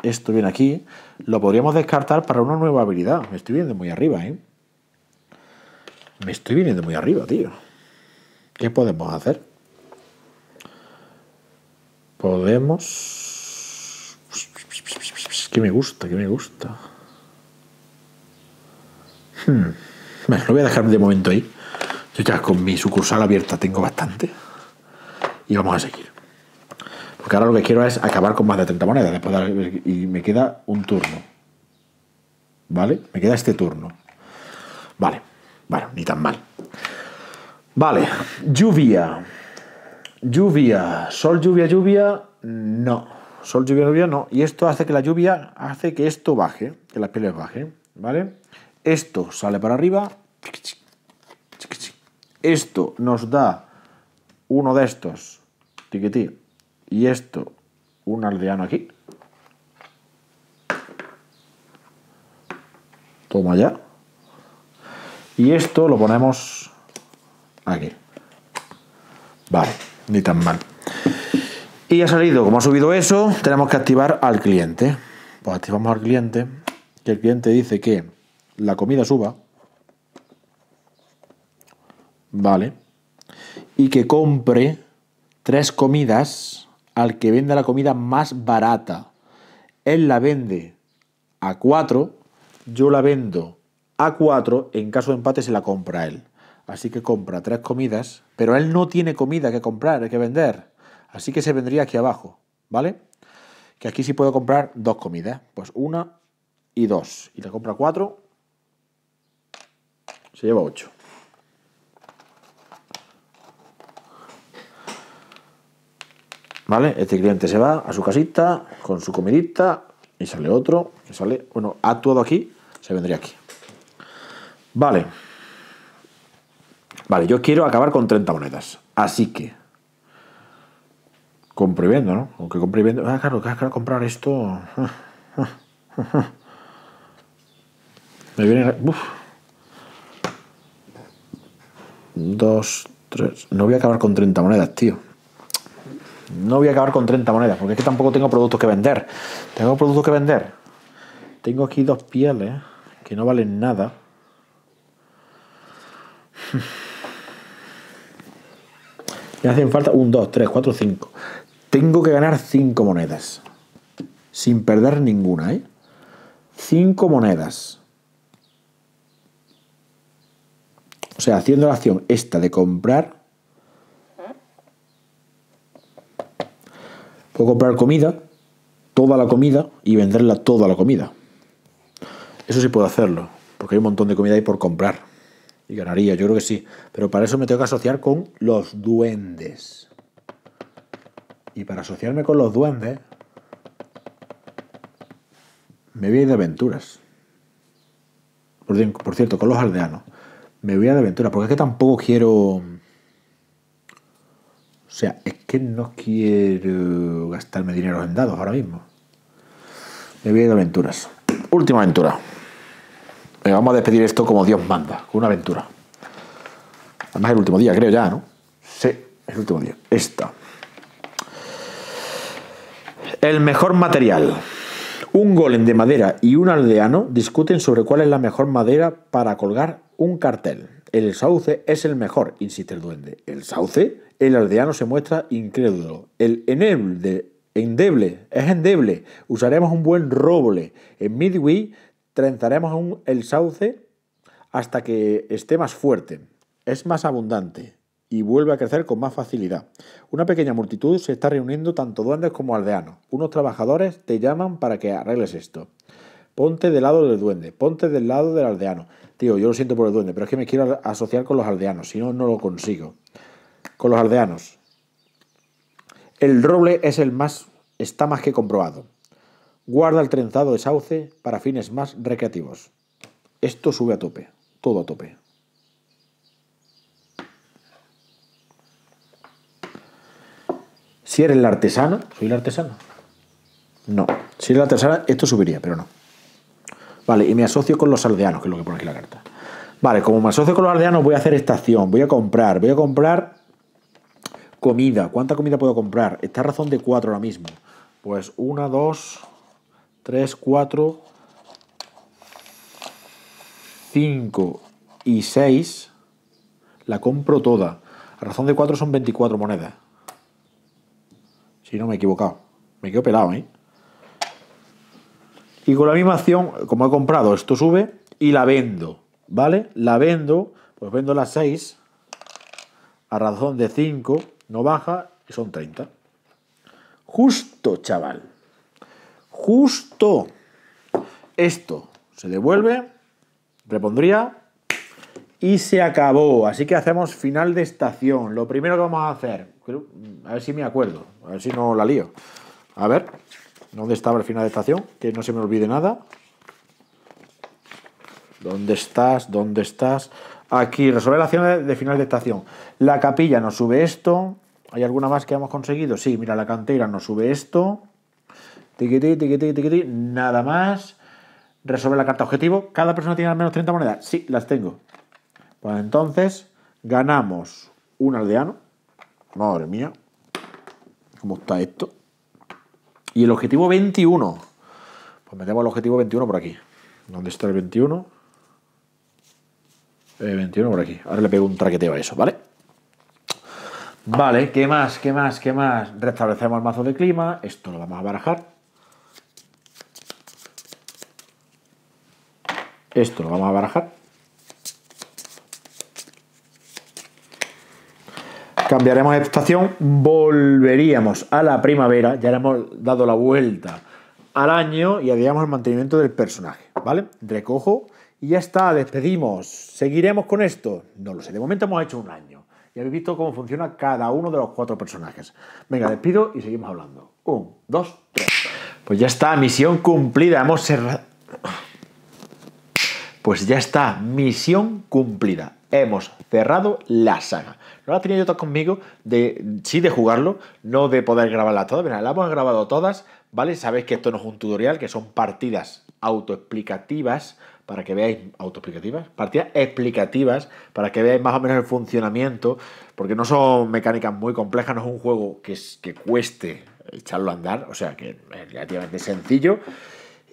Esto viene aquí. Lo podríamos descartar para una nueva habilidad. Me estoy viendo muy arriba, ¿eh? Me estoy viendo muy arriba, tío. ¿Qué podemos hacer? Podemos... Que me gusta, que me gusta. Hmm. lo voy a dejar de momento ahí ya con mi sucursal abierta tengo bastante. Y vamos a seguir. Porque ahora lo que quiero es acabar con más de 30 monedas. Después y me queda un turno. ¿Vale? Me queda este turno. Vale. Bueno, ni tan mal. Vale. Lluvia. Lluvia. Sol, lluvia, lluvia. No. Sol, lluvia, lluvia, no. Y esto hace que la lluvia, hace que esto baje, que las pieles baje ¿Vale? Esto sale para arriba esto nos da uno de estos, tiquetí. y esto, un aldeano aquí. Toma ya. Y esto lo ponemos aquí. Vale, ni tan mal. Y ha salido, como ha subido eso, tenemos que activar al cliente. Pues activamos al cliente, que el cliente dice que la comida suba. ¿vale? Y que compre tres comidas al que venda la comida más barata. Él la vende a cuatro yo la vendo a cuatro en caso de empate se la compra él. Así que compra tres comidas, pero él no tiene comida que comprar, que vender. Así que se vendría aquí abajo, ¿vale? Que aquí sí puedo comprar dos comidas, pues una y dos. Y la compra cuatro se lleva ocho ¿Vale? Este cliente se va a su casita con su comidita y sale otro, que sale, bueno, ha actuado aquí, se vendría aquí. Vale. Vale, yo quiero acabar con 30 monedas. Así que compro y vendo, ¿no? Aunque compro y vendo. Ah, claro, claro, comprar esto. Me viene. Uf. Dos, tres. No voy a acabar con 30 monedas, tío. No voy a acabar con 30 monedas, porque es que tampoco tengo productos que vender. Tengo productos que vender. Tengo aquí dos pieles que no valen nada. Me hacen falta Un, 2, 3, cuatro, cinco. Tengo que ganar 5 monedas. Sin perder ninguna, ¿eh? 5 monedas. O sea, haciendo la acción esta de comprar Puedo comprar comida, toda la comida, y venderla toda la comida. Eso sí puedo hacerlo, porque hay un montón de comida ahí por comprar. Y ganaría, yo creo que sí. Pero para eso me tengo que asociar con los duendes. Y para asociarme con los duendes, me voy a ir de aventuras. Por, cierto, con los aldeanos. Me voy a ir de aventuras, porque es que tampoco quiero o sea, es que no quiero gastarme dinero en dados ahora mismo. Me voy a ir aventuras. Última aventura. vamos a despedir esto como Dios manda, con una aventura. Además, el último día, creo ya, ¿no? Sí, el último día. Esta. El mejor material. Un golem de madera y un aldeano discuten sobre cuál es la mejor madera para colgar un cartel. El sauce es el mejor, insiste el duende. ¿El sauce? El aldeano se muestra incrédulo. El endeble, endeble es endeble. Usaremos un buen roble. En Midway trenzaremos el sauce hasta que esté más fuerte. Es más abundante y vuelve a crecer con más facilidad. Una pequeña multitud se está reuniendo tanto duendes como aldeanos. Unos trabajadores te llaman para que arregles esto. Ponte del lado del duende, ponte del lado del aldeano. Tío, yo lo siento por el duende, pero es que me quiero asociar con los aldeanos, si no, no lo consigo con los aldeanos. El roble es el más, está más que comprobado. Guarda el trenzado de sauce para fines más recreativos. Esto sube a tope, todo a tope. Si eres el artesano soy el artesano. No, si eres la artesana, esto subiría, pero no. Vale, y me asocio con los aldeanos, que es lo que pone aquí la carta. Vale, como me asocio con los aldeanos, voy a hacer esta acción. Voy a comprar, voy a comprar Comida, ¿cuánta comida puedo comprar? Está a razón de 4 ahora mismo. Pues 1, 2, 3, 4, 5 y 6. La compro toda. A razón de 4 son 24 monedas. Si no me he equivocado. Me quedo pelado, ¿eh? Y con la misma acción, como he comprado, esto sube y la vendo. ¿Vale? La vendo, pues vendo las 6 a razón de 5 no baja y son 30. Justo, chaval. Justo. Esto se devuelve, repondría y se acabó. Así que hacemos final de estación. Lo primero que vamos a hacer, a ver si me acuerdo, a ver si no la lío. A ver, ¿dónde estaba el final de estación? Que no se me olvide nada. ¿Dónde estás? ¿Dónde estás? Aquí, resolver la acción de final de estación. La capilla nos sube esto. ¿Hay alguna más que hemos conseguido? Sí, mira, la cantera nos sube esto. Tiquití, tiquití, tiquití, nada más. Resolver la carta objetivo. ¿Cada persona tiene al menos 30 monedas? Sí, las tengo. Pues entonces ganamos un aldeano. Madre mía. ¿Cómo está esto? Y el objetivo 21. Pues metemos el objetivo 21 por aquí. ¿Dónde está el 21? 21 eh, por aquí. Ahora le pego un traqueteo a eso, ¿vale? Vale, ¿qué más? ¿Qué más? ¿Qué más? Restablecemos el mazo de clima. Esto lo vamos a barajar. Esto lo vamos a barajar. Cambiaremos de estación, volveríamos a la primavera, ya le hemos dado la vuelta al año y haríamos el mantenimiento del personaje, ¿vale? Recojo y ya está, despedimos. ¿Seguiremos con esto? No lo sé, de momento hemos hecho un año habéis visto cómo funciona cada uno de los cuatro personajes. Venga, despido y seguimos hablando. Un, dos, tres. Pues ya está, misión cumplida. Hemos cerrado. Pues ya está, misión cumplida. Hemos cerrado la saga. No la tenía yo conmigo, de, sí de jugarlo, no de poder grabarla todas. la hemos grabado todas, ¿vale? Sabéis que esto no es un tutorial, que son partidas autoexplicativas para que veáis autoexplicativas, partidas explicativas, para que veáis más o menos el funcionamiento, porque no son mecánicas muy complejas, no es un juego que, que cueste echarlo a andar, o sea que es relativamente sencillo.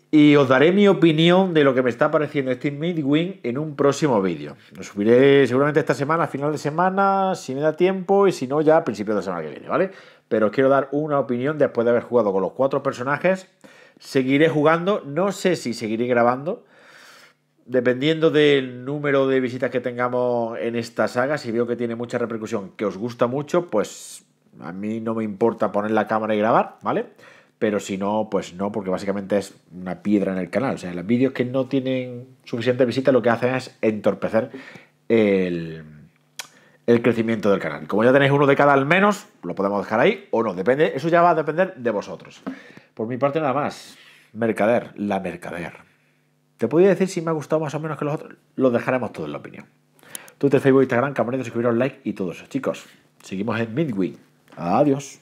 Y os daré mi opinión de lo que me está pareciendo este Midwin en un próximo vídeo. Lo subiré seguramente esta semana, final de semana, si me da tiempo, y si no, ya a principios de semana que viene, ¿vale? Pero os quiero dar una opinión después de haber jugado con los cuatro personajes. Seguiré jugando, no sé si seguiré grabando, dependiendo del número de visitas que tengamos en esta saga, si veo que tiene mucha repercusión, que os gusta mucho, pues a mí no me importa poner la cámara y grabar, ¿vale? Pero si no, pues no, porque básicamente es una piedra en el canal. O sea, los vídeos que no tienen suficiente visita lo que hacen es entorpecer el, el crecimiento del canal. Como ya tenéis uno de cada al menos, lo podemos dejar ahí o no, depende, eso ya va a depender de vosotros. Por mi parte nada más. Mercader, la mercader. Te podía decir si me ha gustado más o menos que los otros. Los dejaremos todos en la opinión. Twitter, Facebook, Instagram, campanita, suscribiros, like y todo eso. Chicos, seguimos en Midway. Adiós.